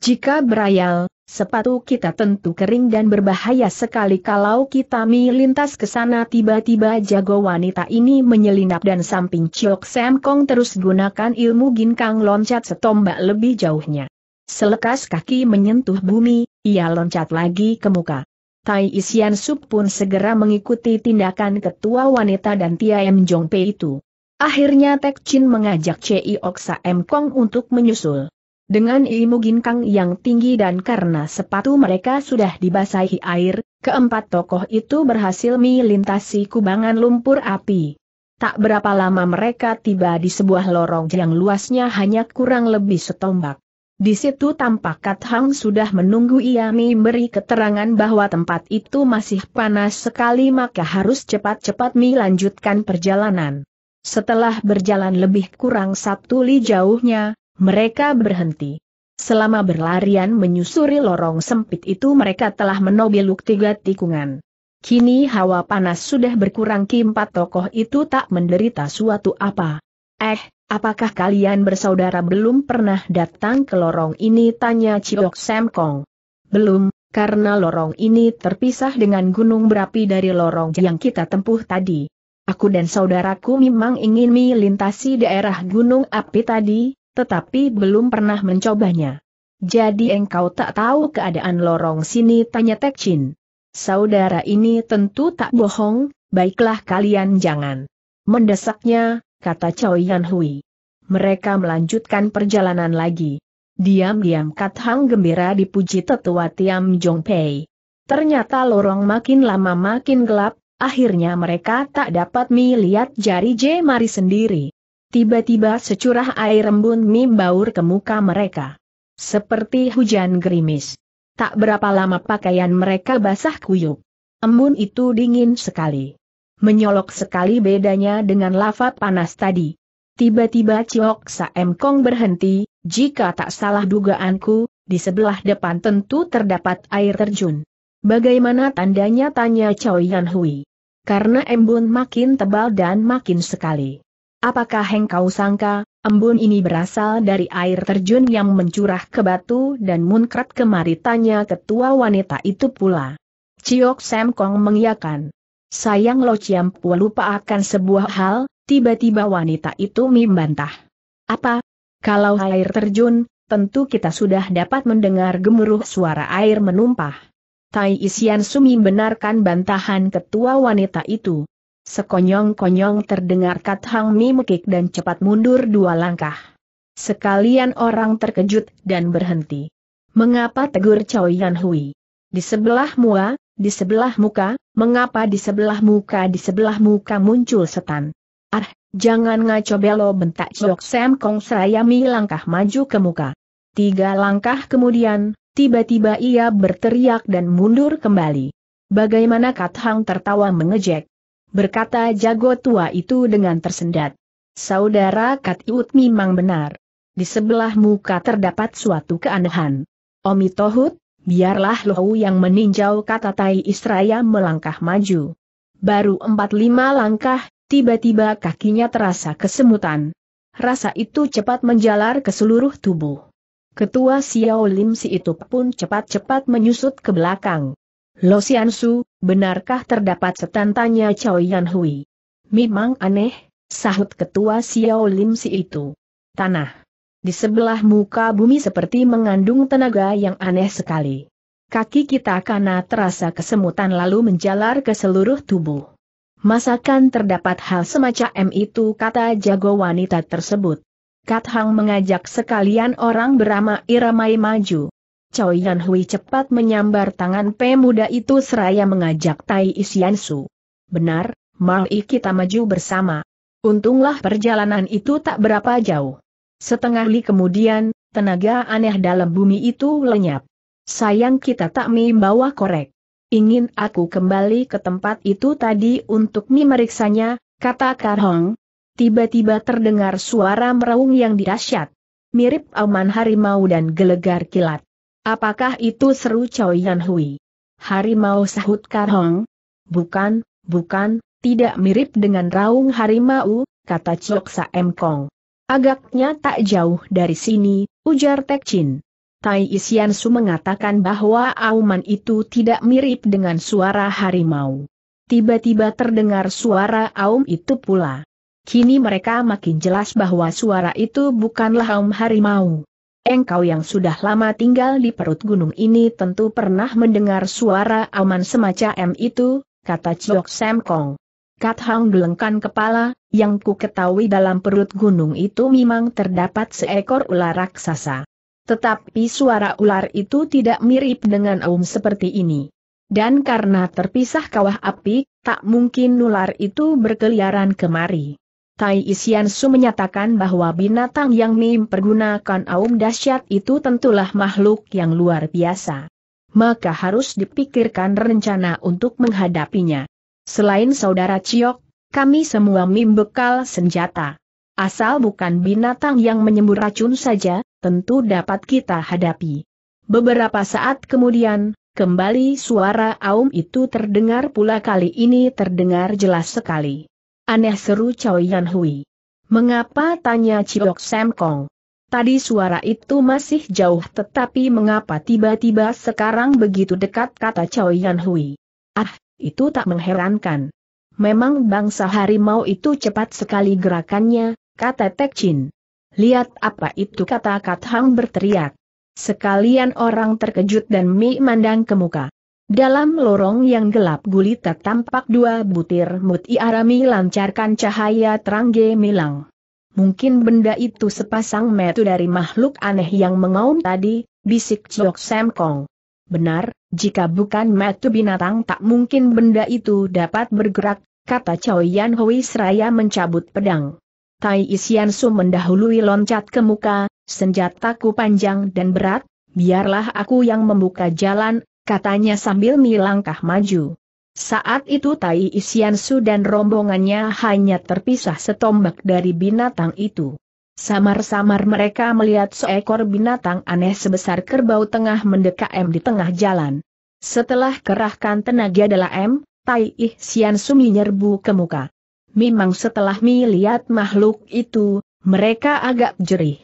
Jika berayal, Sepatu kita tentu kering dan berbahaya sekali kalau kita melintas ke sana tiba-tiba jago wanita ini menyelinap dan samping Chiok Sam Kong terus gunakan ilmu ginkang loncat setombak lebih jauhnya. Selekas kaki menyentuh bumi, ia loncat lagi ke muka. Tai Isian Sup pun segera mengikuti tindakan ketua wanita dan Tia M. Jong Pei itu. Akhirnya Tek Chin mengajak Ci Oksa M. Kong untuk menyusul. Dengan ilmu ginkang yang tinggi dan karena sepatu mereka sudah dibasahi air, keempat tokoh itu berhasil melintasi kubangan lumpur api. Tak berapa lama mereka tiba di sebuah lorong yang luasnya hanya kurang lebih setombak. Di situ tampak Kat Hang sudah menunggu ia memberi keterangan bahwa tempat itu masih panas sekali maka harus cepat-cepat melanjutkan perjalanan. Setelah berjalan lebih kurang satu li jauhnya, mereka berhenti. Selama berlarian menyusuri lorong sempit itu mereka telah menobeluk tiga tikungan. Kini hawa panas sudah berkurang keempat tokoh itu tak menderita suatu apa. Eh, apakah kalian bersaudara belum pernah datang ke lorong ini? Tanya Ciok Semkong. Belum, karena lorong ini terpisah dengan gunung berapi dari lorong yang kita tempuh tadi. Aku dan saudaraku memang ingin melintasi daerah gunung api tadi, tetapi belum pernah mencobanya. Jadi engkau tak tahu keadaan lorong sini tanya Tek Chin. Saudara ini tentu tak bohong, baiklah kalian jangan. Mendesaknya, kata Chao Yan Hui. Mereka melanjutkan perjalanan lagi. Diam-diam Kat Hang gembira dipuji tetua Tiam Jong Pei. Ternyata lorong makin lama makin gelap, akhirnya mereka tak dapat melihat jari J Mari sendiri. Tiba-tiba securah air embun mie ke muka mereka. Seperti hujan gerimis. Tak berapa lama pakaian mereka basah kuyup. Embun itu dingin sekali. Menyolok sekali bedanya dengan lava panas tadi. Tiba-tiba Ciok Saem Kong berhenti, jika tak salah dugaanku, di sebelah depan tentu terdapat air terjun. Bagaimana tandanya tanya Chow Yan Hui? Karena embun makin tebal dan makin sekali. Apakah engkau sangka, embun ini berasal dari air terjun yang mencurah ke batu dan munkrat kemari tanya ketua wanita itu pula. Ciok Sam Kong mengiyakan. Sayang Lo Chiam Pua lupa akan sebuah hal, tiba-tiba wanita itu membantah. Apa? Kalau air terjun, tentu kita sudah dapat mendengar gemuruh suara air menumpah. Tai Isian Sumi benarkan bantahan ketua wanita itu. Sekonyong-konyong terdengar Kat Hang Mi mekik dan cepat mundur dua langkah. Sekalian orang terkejut dan berhenti. Mengapa tegur Chow Yan Hui? Di sebelah mua, di sebelah muka, mengapa di sebelah muka di sebelah muka muncul setan? Ah, jangan ngaco belo bentak Chok Sam Kong serayami langkah maju ke muka. Tiga langkah kemudian, tiba-tiba ia berteriak dan mundur kembali. Bagaimana Kat Hang tertawa mengejek? berkata jago tua itu dengan tersendat. Saudara Katiut memang benar. Di sebelah muka terdapat suatu keanehan. Omi Tohut, biarlah Lohu yang meninjau kata Tai Israya melangkah maju. Baru empat lima langkah, tiba-tiba kakinya terasa kesemutan. Rasa itu cepat menjalar ke seluruh tubuh. Ketua Xiao Lim Si itu pun cepat-cepat menyusut ke belakang. Lo Su, benarkah terdapat setan tanya Chow Yan Hui? Memang aneh, sahut ketua Xiao Lim si itu. Tanah. Di sebelah muka bumi seperti mengandung tenaga yang aneh sekali. Kaki kita karena terasa kesemutan lalu menjalar ke seluruh tubuh. Masakan terdapat hal semacam itu kata jago wanita tersebut. Kat Hang mengajak sekalian orang beramai-ramai maju. Choi Yan Hui cepat menyambar tangan pemuda itu seraya mengajak Tai Isian Su. Benar, mari kita maju bersama. Untunglah perjalanan itu tak berapa jauh. Setengah li kemudian, tenaga aneh dalam bumi itu lenyap. Sayang kita tak membawa bawa korek. Ingin aku kembali ke tempat itu tadi untuk memeriksanya, meriksanya, kata Karhong. Tiba-tiba terdengar suara meraung yang dirasyat. mirip auman harimau dan gelegar kilat. Apakah itu seru Choi Yan Hui? Harimau sahut Karhong? Bukan, bukan, tidak mirip dengan raung harimau, kata Chok M Kong. Agaknya tak jauh dari sini, ujar Tek Chin. Tai Isian Su mengatakan bahwa auman itu tidak mirip dengan suara harimau. Tiba-tiba terdengar suara aum itu pula. Kini mereka makin jelas bahwa suara itu bukanlah aum harimau engkau yang sudah lama tinggal di perut gunung ini tentu pernah mendengar suara aman semacam itu, kata Chok Sam Kong. Kat Hang gelengkan kepala, yang ku ketahui dalam perut gunung itu memang terdapat seekor ular raksasa. Tetapi suara ular itu tidak mirip dengan Aum seperti ini. Dan karena terpisah kawah api, tak mungkin ular itu berkeliaran kemari. Tai Su menyatakan bahwa binatang yang Mim pergunakan aum dahsyat itu tentulah makhluk yang luar biasa. Maka harus dipikirkan rencana untuk menghadapinya. Selain saudara Ciok, kami semua Mim bekal senjata. Asal bukan binatang yang menyembur racun saja, tentu dapat kita hadapi. Beberapa saat kemudian, kembali suara aum itu terdengar pula kali ini terdengar jelas sekali. Aneh seru Chow Yan Hui. Mengapa tanya Ciok Sam Kong? Tadi suara itu masih jauh tetapi mengapa tiba-tiba sekarang begitu dekat kata Chow Yan Hui. Ah, itu tak mengherankan. Memang bangsa harimau itu cepat sekali gerakannya, kata Tek Chin. Lihat apa itu kata Kat Hang berteriak. Sekalian orang terkejut dan Mi mandang ke muka. Dalam lorong yang gelap gulita tampak dua butir arami lancarkan cahaya terang gemilang. Mungkin benda itu sepasang metu dari makhluk aneh yang mengaum tadi, bisik Chok Sam Kong. Benar, jika bukan metu binatang tak mungkin benda itu dapat bergerak, kata Chao Yan Hui seraya mencabut pedang. Tai Isian Su mendahului loncat ke muka, senjataku panjang dan berat, biarlah aku yang membuka jalan, katanya sambil melangkah maju. Saat itu Tai Isiansu dan rombongannya hanya terpisah setombak dari binatang itu. Samar-samar mereka melihat seekor binatang aneh sebesar kerbau tengah mendekam di tengah jalan. Setelah kerahkan tenaga adalah M, Tai Isiansu menyerbu ke muka. Memang setelah melihat makhluk itu, mereka agak jerih.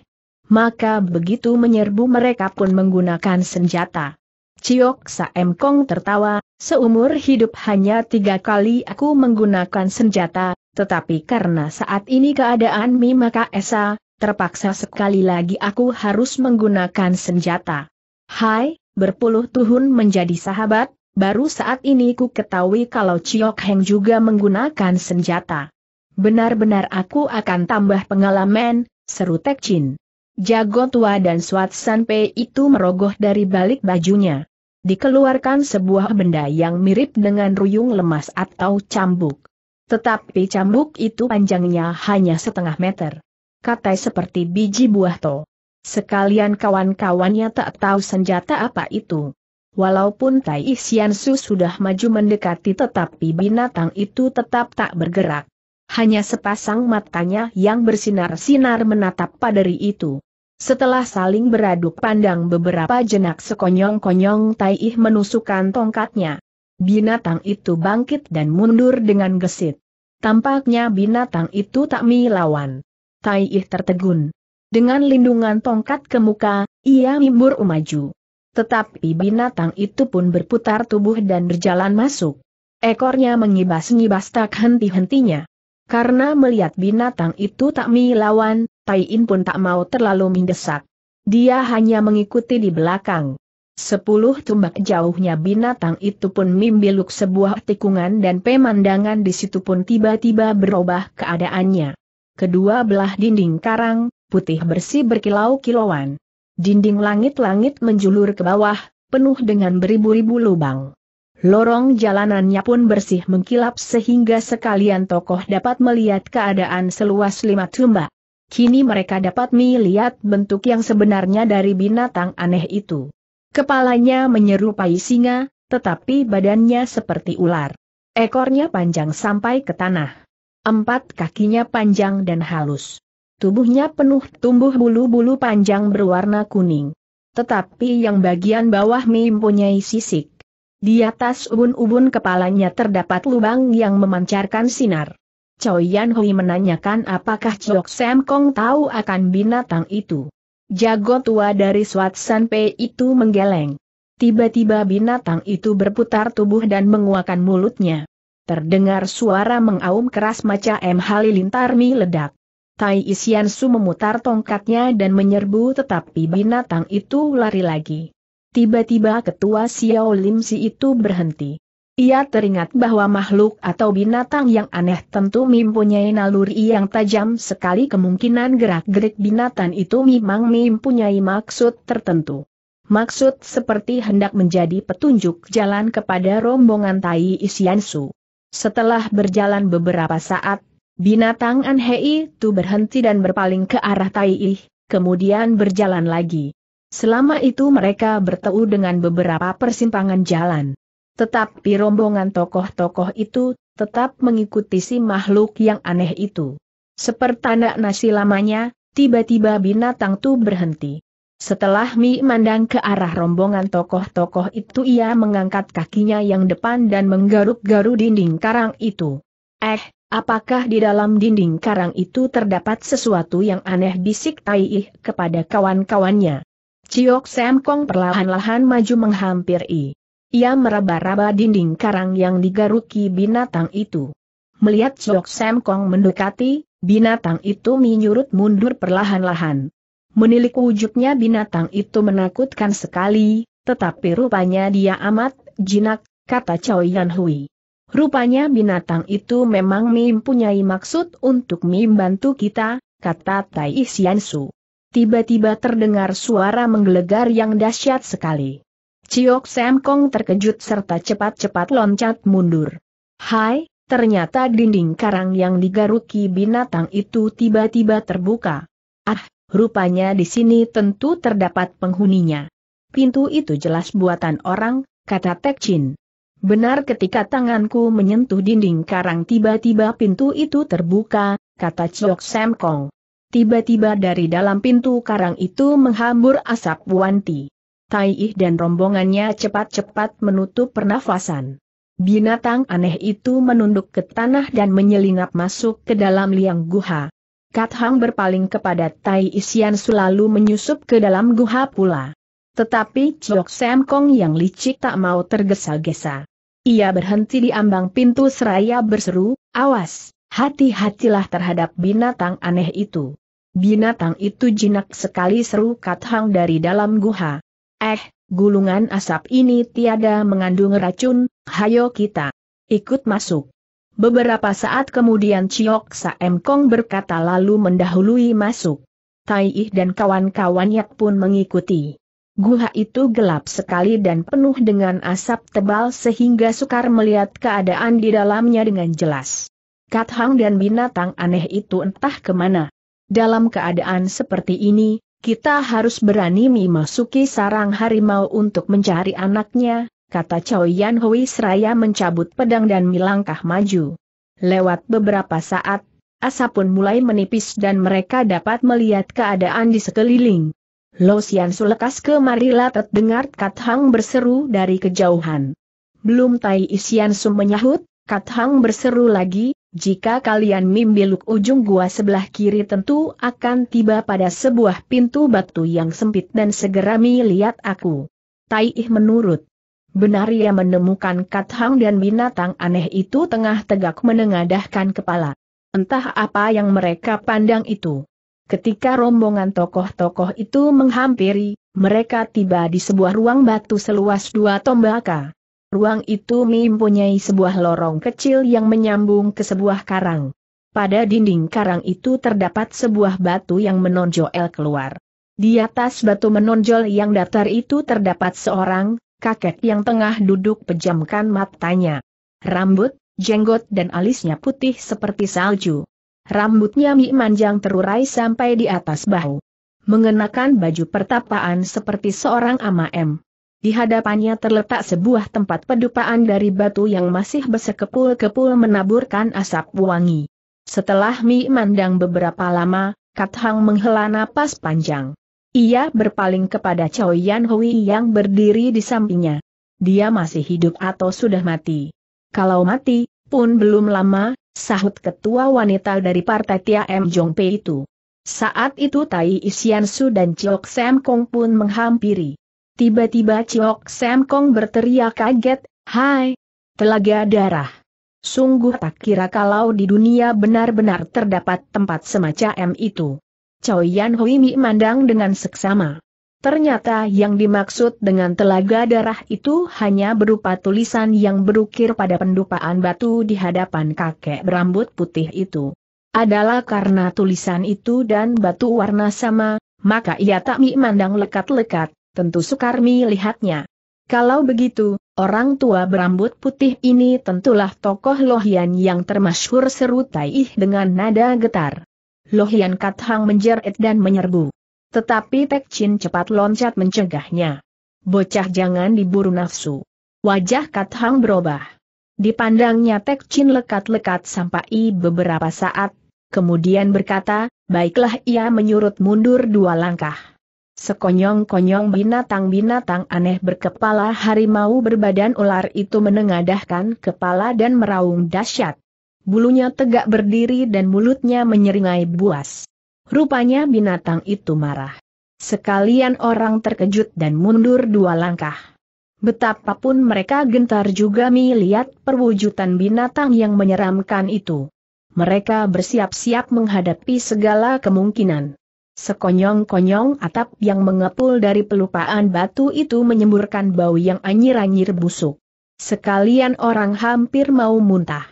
Maka begitu menyerbu mereka pun menggunakan senjata. Ciok Saem Kong tertawa, seumur hidup hanya tiga kali aku menggunakan senjata, tetapi karena saat ini keadaan Mima Esa, terpaksa sekali lagi aku harus menggunakan senjata. Hai, berpuluh tuhun menjadi sahabat, baru saat ini ku ketahui kalau Ciok Heng juga menggunakan senjata. Benar-benar aku akan tambah pengalaman, seru Tek Chin. Jago tua dan Swat Sanpe itu merogoh dari balik bajunya. Dikeluarkan sebuah benda yang mirip dengan ruyung lemas atau cambuk. Tetapi cambuk itu panjangnya hanya setengah meter. Katai seperti biji buah to. Sekalian kawan-kawannya tak tahu senjata apa itu. Walaupun Tai Xiansu sudah maju mendekati tetapi binatang itu tetap tak bergerak. Hanya sepasang matanya yang bersinar-sinar menatap paderi itu. Setelah saling beraduk pandang beberapa jenak sekonyong-konyong Tai Ih menusukkan tongkatnya. Binatang itu bangkit dan mundur dengan gesit. Tampaknya binatang itu tak milawan. Tai Ih tertegun. Dengan lindungan tongkat ke muka, ia mimbur umaju. Tetapi binatang itu pun berputar tubuh dan berjalan masuk. Ekornya mengibas-ngibas tak henti-hentinya. Karena melihat binatang itu tak milawan, Tai In pun tak mau terlalu mendesak. Dia hanya mengikuti di belakang. Sepuluh tumbak jauhnya binatang itu pun mimbiluk sebuah tikungan dan pemandangan di situ pun tiba-tiba berubah keadaannya. Kedua belah dinding karang, putih bersih berkilau-kilauan. Dinding langit-langit menjulur ke bawah, penuh dengan beribu-ribu lubang. Lorong jalanannya pun bersih mengkilap sehingga sekalian tokoh dapat melihat keadaan seluas lima tumbak. Kini mereka dapat melihat bentuk yang sebenarnya dari binatang aneh itu. Kepalanya menyerupai singa, tetapi badannya seperti ular. Ekornya panjang sampai ke tanah. Empat kakinya panjang dan halus. Tubuhnya penuh tumbuh bulu-bulu panjang berwarna kuning. Tetapi yang bagian bawah mempunyai sisik. Di atas ubun-ubun kepalanya terdapat lubang yang memancarkan sinar. Choi Yan Hui menanyakan apakah Chok Sam Kong tahu akan binatang itu. Jago tua dari Swat San Pei itu menggeleng. Tiba-tiba binatang itu berputar tubuh dan menguakan mulutnya. Terdengar suara mengaum keras macam M. Halilintar mi ledak. Tai Isian Su memutar tongkatnya dan menyerbu tetapi binatang itu lari lagi. Tiba-tiba ketua Xiao Lim Si itu berhenti. Ia teringat bahwa makhluk atau binatang yang aneh tentu mempunyai naluri yang tajam sekali kemungkinan gerak-gerik binatang itu memang mempunyai maksud tertentu. Maksud seperti hendak menjadi petunjuk jalan kepada rombongan Tai Isiansu. Setelah berjalan beberapa saat, binatang aneh itu berhenti dan berpaling ke arah Tai Ih, kemudian berjalan lagi. Selama itu mereka bertemu dengan beberapa persimpangan jalan. Tetapi rombongan tokoh-tokoh itu, tetap mengikuti si makhluk yang aneh itu. Sepertanak nasi lamanya, tiba-tiba binatang itu berhenti. Setelah Mi mandang ke arah rombongan tokoh-tokoh itu ia mengangkat kakinya yang depan dan menggaruk garuk dinding karang itu. Eh, apakah di dalam dinding karang itu terdapat sesuatu yang aneh bisik Tai Ih kepada kawan-kawannya. Ciok Sam perlahan-lahan maju menghampiri. Ia meraba-raba dinding karang yang digaruki binatang itu. Melihat Chok Sam Kong mendekati, binatang itu menyurut mundur perlahan-lahan. Menilik wujudnya binatang itu menakutkan sekali, tetapi rupanya dia amat jinak, kata Chow Yan Hui. Rupanya binatang itu memang mempunyai maksud untuk membantu kita, kata Tai Xiansu. Tiba-tiba terdengar suara menggelegar yang dahsyat sekali. Ciok Sam Kong terkejut serta cepat-cepat loncat mundur. Hai, ternyata dinding karang yang digaruki binatang itu tiba-tiba terbuka. Ah, rupanya di sini tentu terdapat penghuninya. Pintu itu jelas buatan orang, kata Tek Chin. Benar ketika tanganku menyentuh dinding karang tiba-tiba pintu itu terbuka, kata Ciok Sam Kong. Tiba-tiba dari dalam pintu karang itu menghambur asap wanti. Tai Ih dan rombongannya cepat-cepat menutup pernafasan. Binatang aneh itu menunduk ke tanah dan menyelinap masuk ke dalam liang guha. Kat Hang berpaling kepada Tai Isian selalu menyusup ke dalam guha pula. Tetapi Chok Sam Kong yang licik tak mau tergesa-gesa. Ia berhenti di ambang pintu seraya berseru, awas, hati-hatilah terhadap binatang aneh itu. Binatang itu jinak sekali seru Kat Hang dari dalam guha. Eh, gulungan asap ini tiada mengandung racun, hayo kita. Ikut masuk. Beberapa saat kemudian Chiok Saem Kong berkata lalu mendahului masuk. Tai Ih dan kawan-kawannya pun mengikuti. Guha itu gelap sekali dan penuh dengan asap tebal sehingga sukar melihat keadaan di dalamnya dengan jelas. Kat Hang dan binatang aneh itu entah kemana. Dalam keadaan seperti ini, kita harus berani memasuki sarang harimau untuk mencari anaknya, kata Chow Yan Hui seraya mencabut pedang dan melangkah maju. Lewat beberapa saat, asap pun mulai menipis dan mereka dapat melihat keadaan di sekeliling. Lo Sian ke kemarilah terdengar Kat Hang berseru dari kejauhan. Belum Tai Isian Su menyahut, Kat Hang berseru lagi, jika kalian mimbiluk ujung gua sebelah kiri tentu akan tiba pada sebuah pintu batu yang sempit dan segera melihat aku. Taih menurut. Benar ia menemukan Kathang dan binatang aneh itu tengah tegak menengadahkan kepala. Entah apa yang mereka pandang itu. Ketika rombongan tokoh-tokoh itu menghampiri, mereka tiba di sebuah ruang batu seluas dua tombaka. Ruang itu mempunyai sebuah lorong kecil yang menyambung ke sebuah karang. Pada dinding karang itu terdapat sebuah batu yang menonjol keluar. Di atas batu menonjol yang datar itu terdapat seorang kakek yang tengah duduk pejamkan matanya. Rambut, jenggot dan alisnya putih seperti salju. Rambutnya mi manjang terurai sampai di atas bahu. Mengenakan baju pertapaan seperti seorang Amam. Di hadapannya terletak sebuah tempat pedupaan dari batu yang masih bersekepul-kepul menaburkan asap wangi. Setelah Mi mandang beberapa lama, Kat Hang menghela napas panjang. Ia berpaling kepada Chow Yan Hui yang berdiri di sampingnya. Dia masih hidup atau sudah mati? Kalau mati, pun belum lama, sahut ketua wanita dari partai Tia M. Jong Pei itu. Saat itu Tai Isian Su dan Chok Sam Kong pun menghampiri. Tiba-tiba Ciok Kong berteriak kaget, Hai! Telaga darah! Sungguh tak kira kalau di dunia benar-benar terdapat tempat semacam itu. Chow Yan Hui Mi mandang dengan seksama. Ternyata yang dimaksud dengan telaga darah itu hanya berupa tulisan yang berukir pada pendupaan batu di hadapan kakek berambut putih itu. Adalah karena tulisan itu dan batu warna sama, maka ia tak memandang lekat-lekat, tentu Sukarmi lihatnya. Kalau begitu, orang tua berambut putih ini tentulah tokoh Lohian yang termasyhur seru Taih dengan nada getar. Lohian Kathang menjerit dan menyerbu. Tetapi Tek Chin cepat loncat mencegahnya. Bocah jangan diburu nafsu. Wajah Kathang berubah. Dipandangnya Tek Chin lekat-lekat sampai beberapa saat, kemudian berkata, baiklah ia menyurut mundur dua langkah. Sekonyong-konyong binatang-binatang aneh berkepala harimau berbadan ular itu menengadahkan kepala dan meraung dahsyat. Bulunya tegak berdiri dan mulutnya menyeringai buas. Rupanya binatang itu marah. Sekalian orang terkejut dan mundur dua langkah. Betapapun mereka gentar juga melihat perwujudan binatang yang menyeramkan itu. Mereka bersiap-siap menghadapi segala kemungkinan. Sekonyong-konyong atap yang mengepul dari pelupaan batu itu menyemburkan bau yang anyir-anyir busuk. Sekalian orang hampir mau muntah.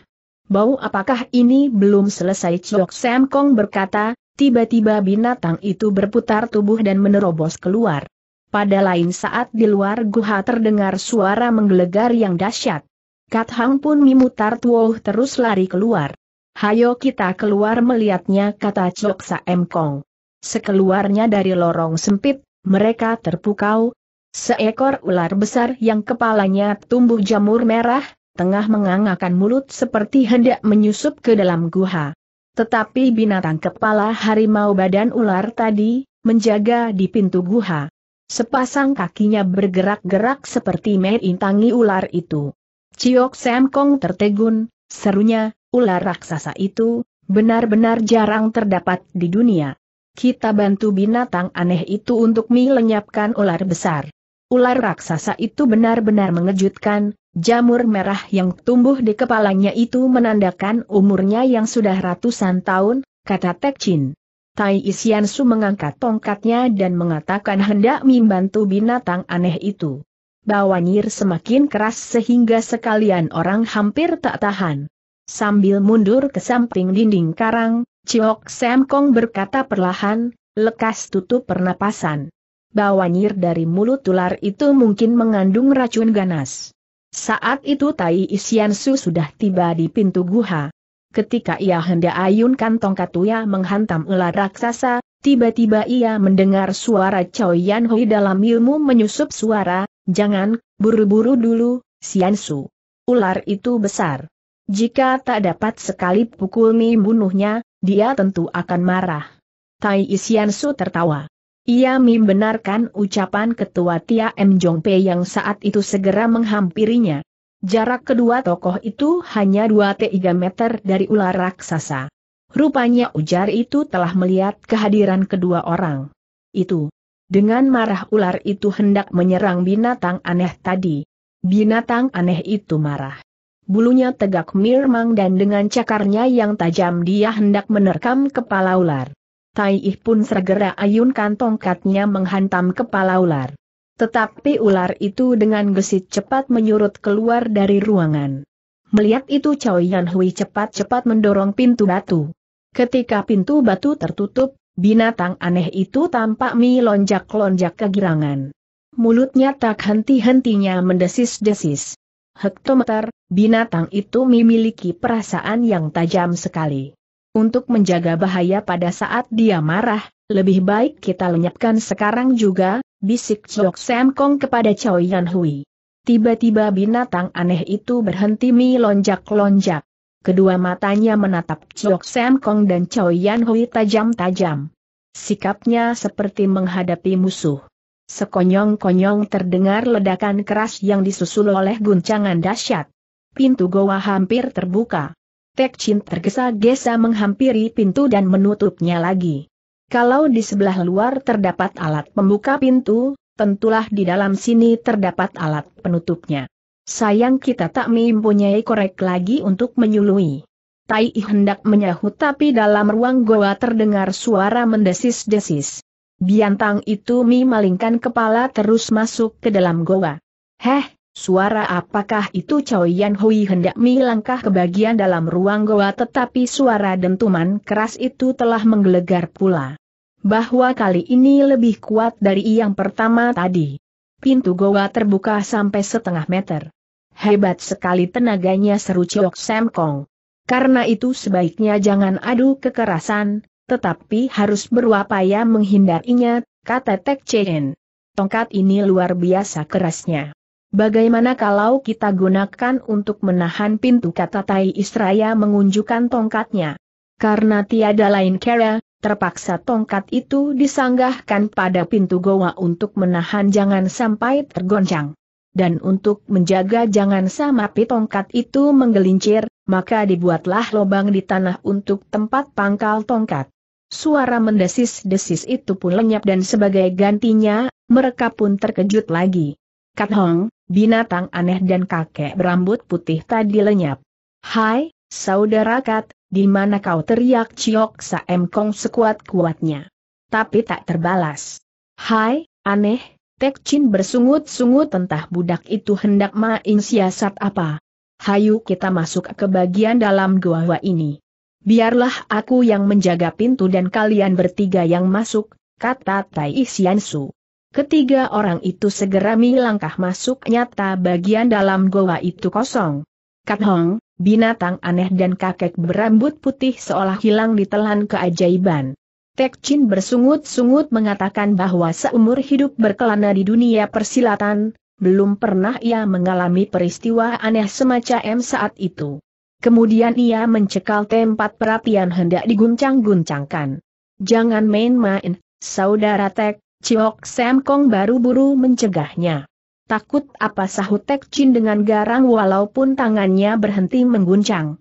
Bau apakah ini belum selesai Chok Sam Kong berkata, tiba-tiba binatang itu berputar tubuh dan menerobos keluar. Pada lain saat di luar guha terdengar suara menggelegar yang dahsyat. Kat Hang pun memutar tuoh terus lari keluar. Hayo kita keluar melihatnya kata Chok Sam Kong. Sekeluarnya dari lorong sempit, mereka terpukau. Seekor ular besar yang kepalanya tumbuh jamur merah, tengah mengangakan mulut seperti hendak menyusup ke dalam guha. Tetapi binatang kepala harimau badan ular tadi, menjaga di pintu guha. Sepasang kakinya bergerak-gerak seperti merintangi ular itu. Ciok Semkong tertegun, serunya, ular raksasa itu, benar-benar jarang terdapat di dunia kita bantu binatang aneh itu untuk melenyapkan ular besar. Ular raksasa itu benar-benar mengejutkan, jamur merah yang tumbuh di kepalanya itu menandakan umurnya yang sudah ratusan tahun, kata Tekcin. Tai Su mengangkat tongkatnya dan mengatakan hendak membantu binatang aneh itu. Bawanyir semakin keras sehingga sekalian orang hampir tak tahan. Sambil mundur ke samping dinding karang, Ciok Sam berkata perlahan, lekas tutup pernapasan. nyir dari mulut ular itu mungkin mengandung racun ganas. Saat itu Tai Su sudah tiba di pintu guha. Ketika ia hendak ayunkan tongkat Uya menghantam ular raksasa, tiba-tiba ia mendengar suara Chow Yan Hui dalam ilmu menyusup suara, jangan, buru-buru dulu, Siansu. Ular itu besar. Jika tak dapat sekali pukul mi bunuhnya, dia tentu akan marah. Tai Su tertawa. Ia membenarkan ucapan ketua Tia M. Jong Pei yang saat itu segera menghampirinya. Jarak kedua tokoh itu hanya 2-3 meter dari ular raksasa. Rupanya ujar itu telah melihat kehadiran kedua orang. Itu. Dengan marah ular itu hendak menyerang binatang aneh tadi. Binatang aneh itu marah bulunya tegak mirmang dan dengan cakarnya yang tajam dia hendak menerkam kepala ular. Tai Ih pun segera ayunkan tongkatnya menghantam kepala ular. Tetapi ular itu dengan gesit cepat menyurut keluar dari ruangan. Melihat itu Chow Yan Hui cepat-cepat mendorong pintu batu. Ketika pintu batu tertutup, binatang aneh itu tampak melonjak lonjak-lonjak kegirangan mulutnya tak henti-hentinya mendesis-desis hektometer, binatang itu memiliki perasaan yang tajam sekali. Untuk menjaga bahaya pada saat dia marah, lebih baik kita lenyapkan sekarang juga, bisik Chok Sam Kong kepada Chow Yan Hui. Tiba-tiba binatang aneh itu berhenti melonjak-lonjak. Kedua matanya menatap Chok Sam Kong dan Chow Yan Hui tajam-tajam. Sikapnya seperti menghadapi musuh. Sekonyong-konyong terdengar ledakan keras yang disusul oleh guncangan dahsyat. Pintu goa hampir terbuka. Tek Chin tergesa-gesa menghampiri pintu dan menutupnya lagi. Kalau di sebelah luar terdapat alat pembuka pintu, tentulah di dalam sini terdapat alat penutupnya. Sayang kita tak mempunyai korek lagi untuk menyului. Tai hendak menyahut tapi dalam ruang goa terdengar suara mendesis-desis. Biantang itu memalingkan kepala terus masuk ke dalam goa. Heh, suara apakah itu Cao Yan Hui hendak mi langkah ke bagian dalam ruang goa tetapi suara dentuman keras itu telah menggelegar pula. Bahwa kali ini lebih kuat dari yang pertama tadi. Pintu goa terbuka sampai setengah meter. Hebat sekali tenaganya seru Chok Sam Kong. Karena itu sebaiknya jangan adu kekerasan, tetapi harus berupaya menghindarinya, kata Tek Chen. Tongkat ini luar biasa kerasnya. Bagaimana kalau kita gunakan untuk menahan pintu kata Tai Israya mengunjukkan tongkatnya. Karena tiada lain kera, terpaksa tongkat itu disanggahkan pada pintu goa untuk menahan jangan sampai tergoncang. Dan untuk menjaga jangan sampai tongkat itu menggelincir, maka dibuatlah lubang di tanah untuk tempat pangkal tongkat. Suara mendesis-desis itu pun lenyap dan sebagai gantinya, mereka pun terkejut lagi. Kat Hong, binatang aneh dan kakek berambut putih tadi lenyap. Hai, saudara Kat, di mana kau teriak Ciok Saem Kong sekuat-kuatnya. Tapi tak terbalas. Hai, aneh, Tek Chin bersungut-sungut entah budak itu hendak main siasat apa. Hayu kita masuk ke bagian dalam gua-gua ini biarlah aku yang menjaga pintu dan kalian bertiga yang masuk, kata Tai Xiansu. Ketiga orang itu segera melangkah masuk nyata bagian dalam goa itu kosong. Kat Hong, binatang aneh dan kakek berambut putih seolah hilang ditelan keajaiban. Tek Chin bersungut-sungut mengatakan bahwa seumur hidup berkelana di dunia persilatan, belum pernah ia mengalami peristiwa aneh semacam saat itu. Kemudian ia mencekal tempat perapian hendak diguncang-guncangkan. Jangan main-main, saudara Tek, Ciok Sam Kong baru-buru mencegahnya. Takut apa sahut Tek Chin dengan garang walaupun tangannya berhenti mengguncang.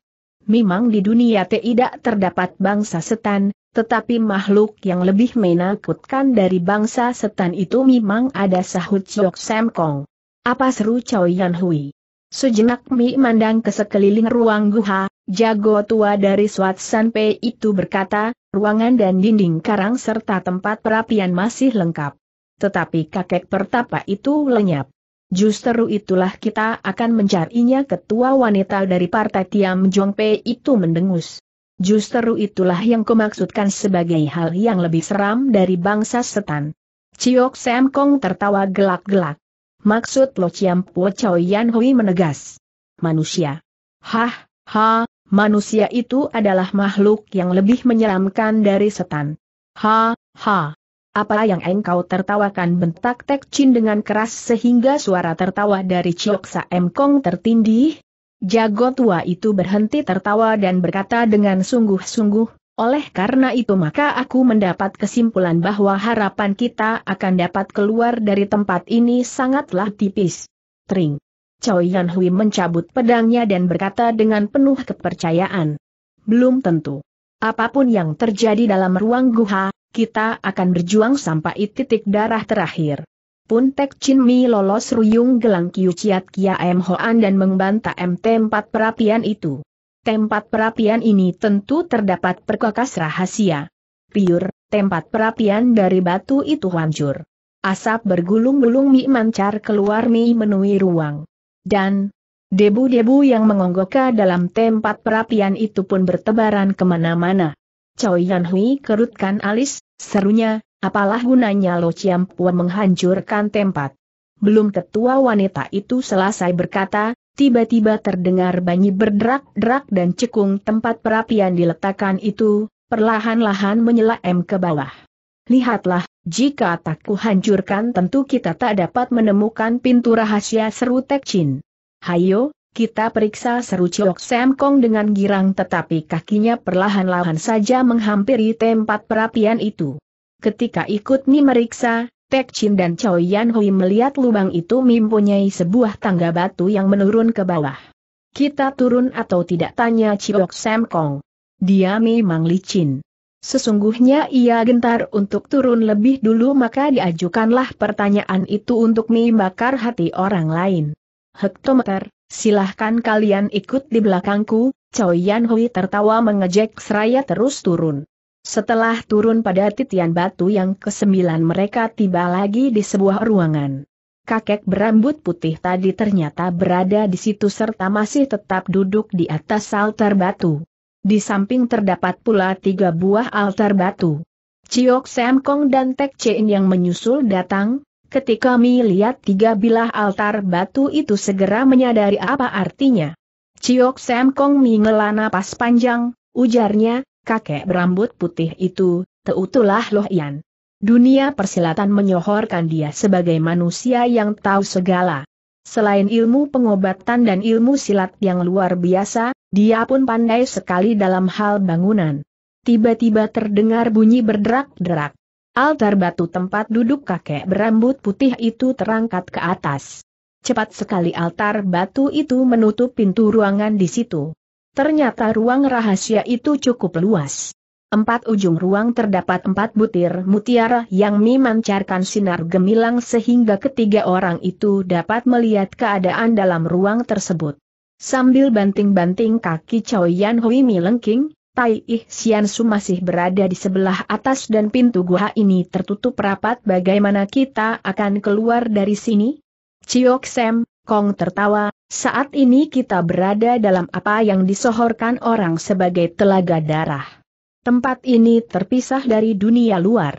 Memang di dunia tidak terdapat bangsa setan, tetapi makhluk yang lebih menakutkan dari bangsa setan itu memang ada sahut Ciok Sam Kong. Apa seru Chow Yan Hui? Sejenak Mi mandang ke sekeliling ruang guha, jago tua dari Swat sanpei itu berkata, ruangan dan dinding karang serta tempat perapian masih lengkap. Tetapi kakek pertapa itu lenyap. Justru itulah kita akan mencarinya ketua wanita dari partai Tiam Jong P itu mendengus. Justru itulah yang kumaksudkan sebagai hal yang lebih seram dari bangsa setan. Ciok Sam Kong tertawa gelak-gelak. Maksud Lo Chiam Po Chao Yan Hui menegas. Manusia. Hah, ha, manusia itu adalah makhluk yang lebih menyeramkan dari setan. Ha, ha. Apa yang engkau tertawakan bentak Tek Chin dengan keras sehingga suara tertawa dari Chiok Sa M Kong tertindih? Jago tua itu berhenti tertawa dan berkata dengan sungguh-sungguh, oleh karena itu maka aku mendapat kesimpulan bahwa harapan kita akan dapat keluar dari tempat ini sangatlah tipis. Tring. Chow Yan Hui mencabut pedangnya dan berkata dengan penuh kepercayaan. Belum tentu. Apapun yang terjadi dalam ruang guha, kita akan berjuang sampai titik darah terakhir. Pun Tek Chin Mi lolos ruyung gelang Kiu Chiat Kia M Hoan dan membantah MT empat perapian itu tempat perapian ini tentu terdapat perkakas rahasia. Piur, tempat perapian dari batu itu hancur. Asap bergulung-gulung mi mancar keluar mi menui ruang. Dan, debu-debu yang mengonggok dalam tempat perapian itu pun bertebaran kemana-mana. Choi Yan Hui kerutkan alis, serunya, apalah gunanya Lo Chiam Puan menghancurkan tempat. Belum ketua wanita itu selesai berkata, tiba-tiba terdengar banyi berderak-derak dan cekung tempat perapian diletakkan itu, perlahan-lahan menyela M ke bawah. Lihatlah, jika tak kuhancurkan tentu kita tak dapat menemukan pintu rahasia seru Tek Chin. Hayo, kita periksa seru Ciok Sam Kong dengan girang tetapi kakinya perlahan-lahan saja menghampiri tempat perapian itu. Ketika ikut ni meriksa, Tek Chin dan Choi Yan Hui melihat lubang itu mempunyai sebuah tangga batu yang menurun ke bawah. Kita turun atau tidak tanya Chiok Sam Kong. Dia memang licin. Sesungguhnya ia gentar untuk turun lebih dulu maka diajukanlah pertanyaan itu untuk membakar hati orang lain. Hektometer, silahkan kalian ikut di belakangku, Choi Yan Hui tertawa mengejek seraya terus turun. Setelah turun pada titian batu yang kesembilan mereka tiba lagi di sebuah ruangan. Kakek berambut putih tadi ternyata berada di situ serta masih tetap duduk di atas altar batu. Di samping terdapat pula tiga buah altar batu. Ciok Sam Kong dan Tek Chen yang menyusul datang, ketika melihat tiga bilah altar batu itu segera menyadari apa artinya. Ciok Sam Kong mengelana pas panjang, ujarnya, kakek berambut putih itu, teutulah Loh Ian. Dunia persilatan menyohorkan dia sebagai manusia yang tahu segala. Selain ilmu pengobatan dan ilmu silat yang luar biasa, dia pun pandai sekali dalam hal bangunan. Tiba-tiba terdengar bunyi berderak-derak. Altar batu tempat duduk kakek berambut putih itu terangkat ke atas. Cepat sekali altar batu itu menutup pintu ruangan di situ. Ternyata ruang rahasia itu cukup luas. Empat ujung ruang terdapat empat butir mutiara yang memancarkan sinar gemilang sehingga ketiga orang itu dapat melihat keadaan dalam ruang tersebut. Sambil banting-banting kaki Chow Yan Hui Lengking, Tai Ih Xian Su masih berada di sebelah atas dan pintu gua ini tertutup rapat bagaimana kita akan keluar dari sini? Ciok Sam, Kong tertawa, saat ini kita berada dalam apa yang disohorkan orang sebagai telaga darah. Tempat ini terpisah dari dunia luar.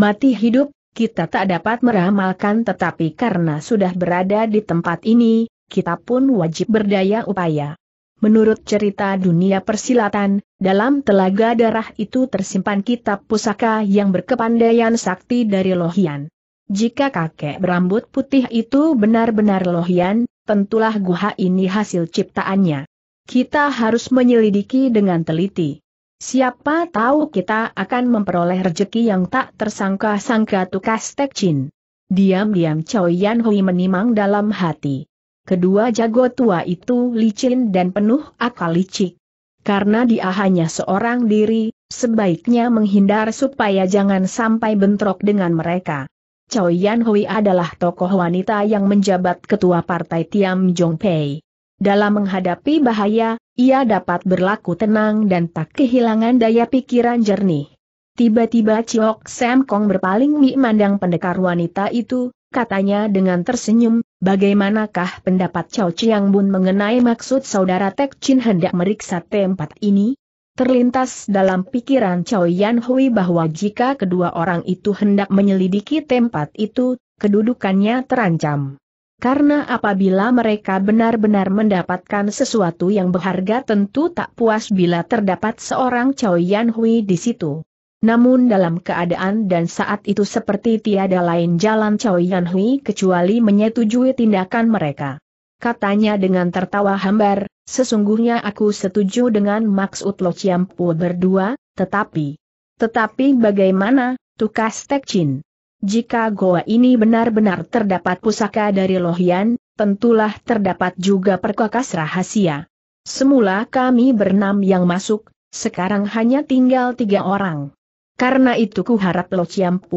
Mati hidup, kita tak dapat meramalkan tetapi karena sudah berada di tempat ini, kita pun wajib berdaya upaya. Menurut cerita dunia persilatan, dalam telaga darah itu tersimpan kitab pusaka yang berkepandaian sakti dari Lohian. Jika kakek berambut putih itu benar-benar Lohian, tentulah guha ini hasil ciptaannya. Kita harus menyelidiki dengan teliti. Siapa tahu kita akan memperoleh rejeki yang tak tersangka-sangka tukas tekcin. Diam-diam Chow Yan Hui menimang dalam hati. Kedua jago tua itu licin dan penuh akal licik. Karena dia hanya seorang diri, sebaiknya menghindar supaya jangan sampai bentrok dengan mereka. Chow Yan Hui adalah tokoh wanita yang menjabat ketua partai Tiam Jong Pei. Dalam menghadapi bahaya, ia dapat berlaku tenang dan tak kehilangan daya pikiran jernih. Tiba-tiba Chiok Sam Kong berpaling memandang pendekar wanita itu, katanya dengan tersenyum, bagaimanakah pendapat Chow Chiang Bun mengenai maksud saudara Tek Chin hendak meriksa tempat ini? Terlintas dalam pikiran Chow Yan Hui bahwa jika kedua orang itu hendak menyelidiki tempat itu, kedudukannya terancam. Karena apabila mereka benar-benar mendapatkan sesuatu yang berharga tentu tak puas bila terdapat seorang Chow Yan Hui di situ. Namun dalam keadaan dan saat itu seperti tiada lain jalan Chow Yan Hui kecuali menyetujui tindakan mereka katanya dengan tertawa hambar, sesungguhnya aku setuju dengan maksud Lo Chiampu berdua, tetapi... Tetapi bagaimana, Tukas Tekcin? Jika goa ini benar-benar terdapat pusaka dari Lohian, tentulah terdapat juga perkakas rahasia. Semula kami bernam yang masuk, sekarang hanya tinggal tiga orang. Karena itu kuharap Lo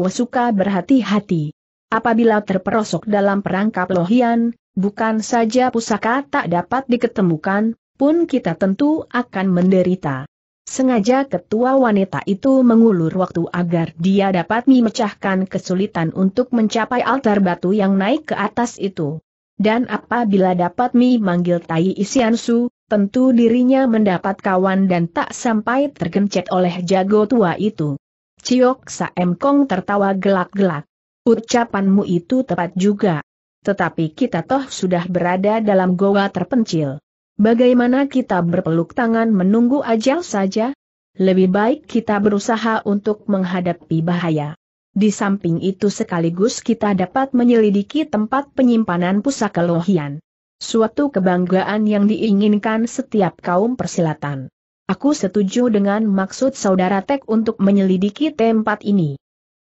suka berhati-hati. Apabila terperosok dalam perangkap Lohian, Bukan saja pusaka tak dapat diketemukan, pun kita tentu akan menderita. Sengaja ketua wanita itu mengulur waktu agar dia dapat memecahkan kesulitan untuk mencapai altar batu yang naik ke atas itu. Dan apabila dapat memanggil manggil Tai Isiansu, tentu dirinya mendapat kawan dan tak sampai tergencet oleh jago tua itu. Ciok Saem Kong tertawa gelak-gelak. Ucapanmu itu tepat juga. Tetapi kita toh sudah berada dalam goa terpencil. Bagaimana kita berpeluk tangan menunggu ajal saja? Lebih baik kita berusaha untuk menghadapi bahaya. Di samping itu sekaligus kita dapat menyelidiki tempat penyimpanan pusaka lohian. Suatu kebanggaan yang diinginkan setiap kaum persilatan. Aku setuju dengan maksud saudara Tek untuk menyelidiki tempat ini.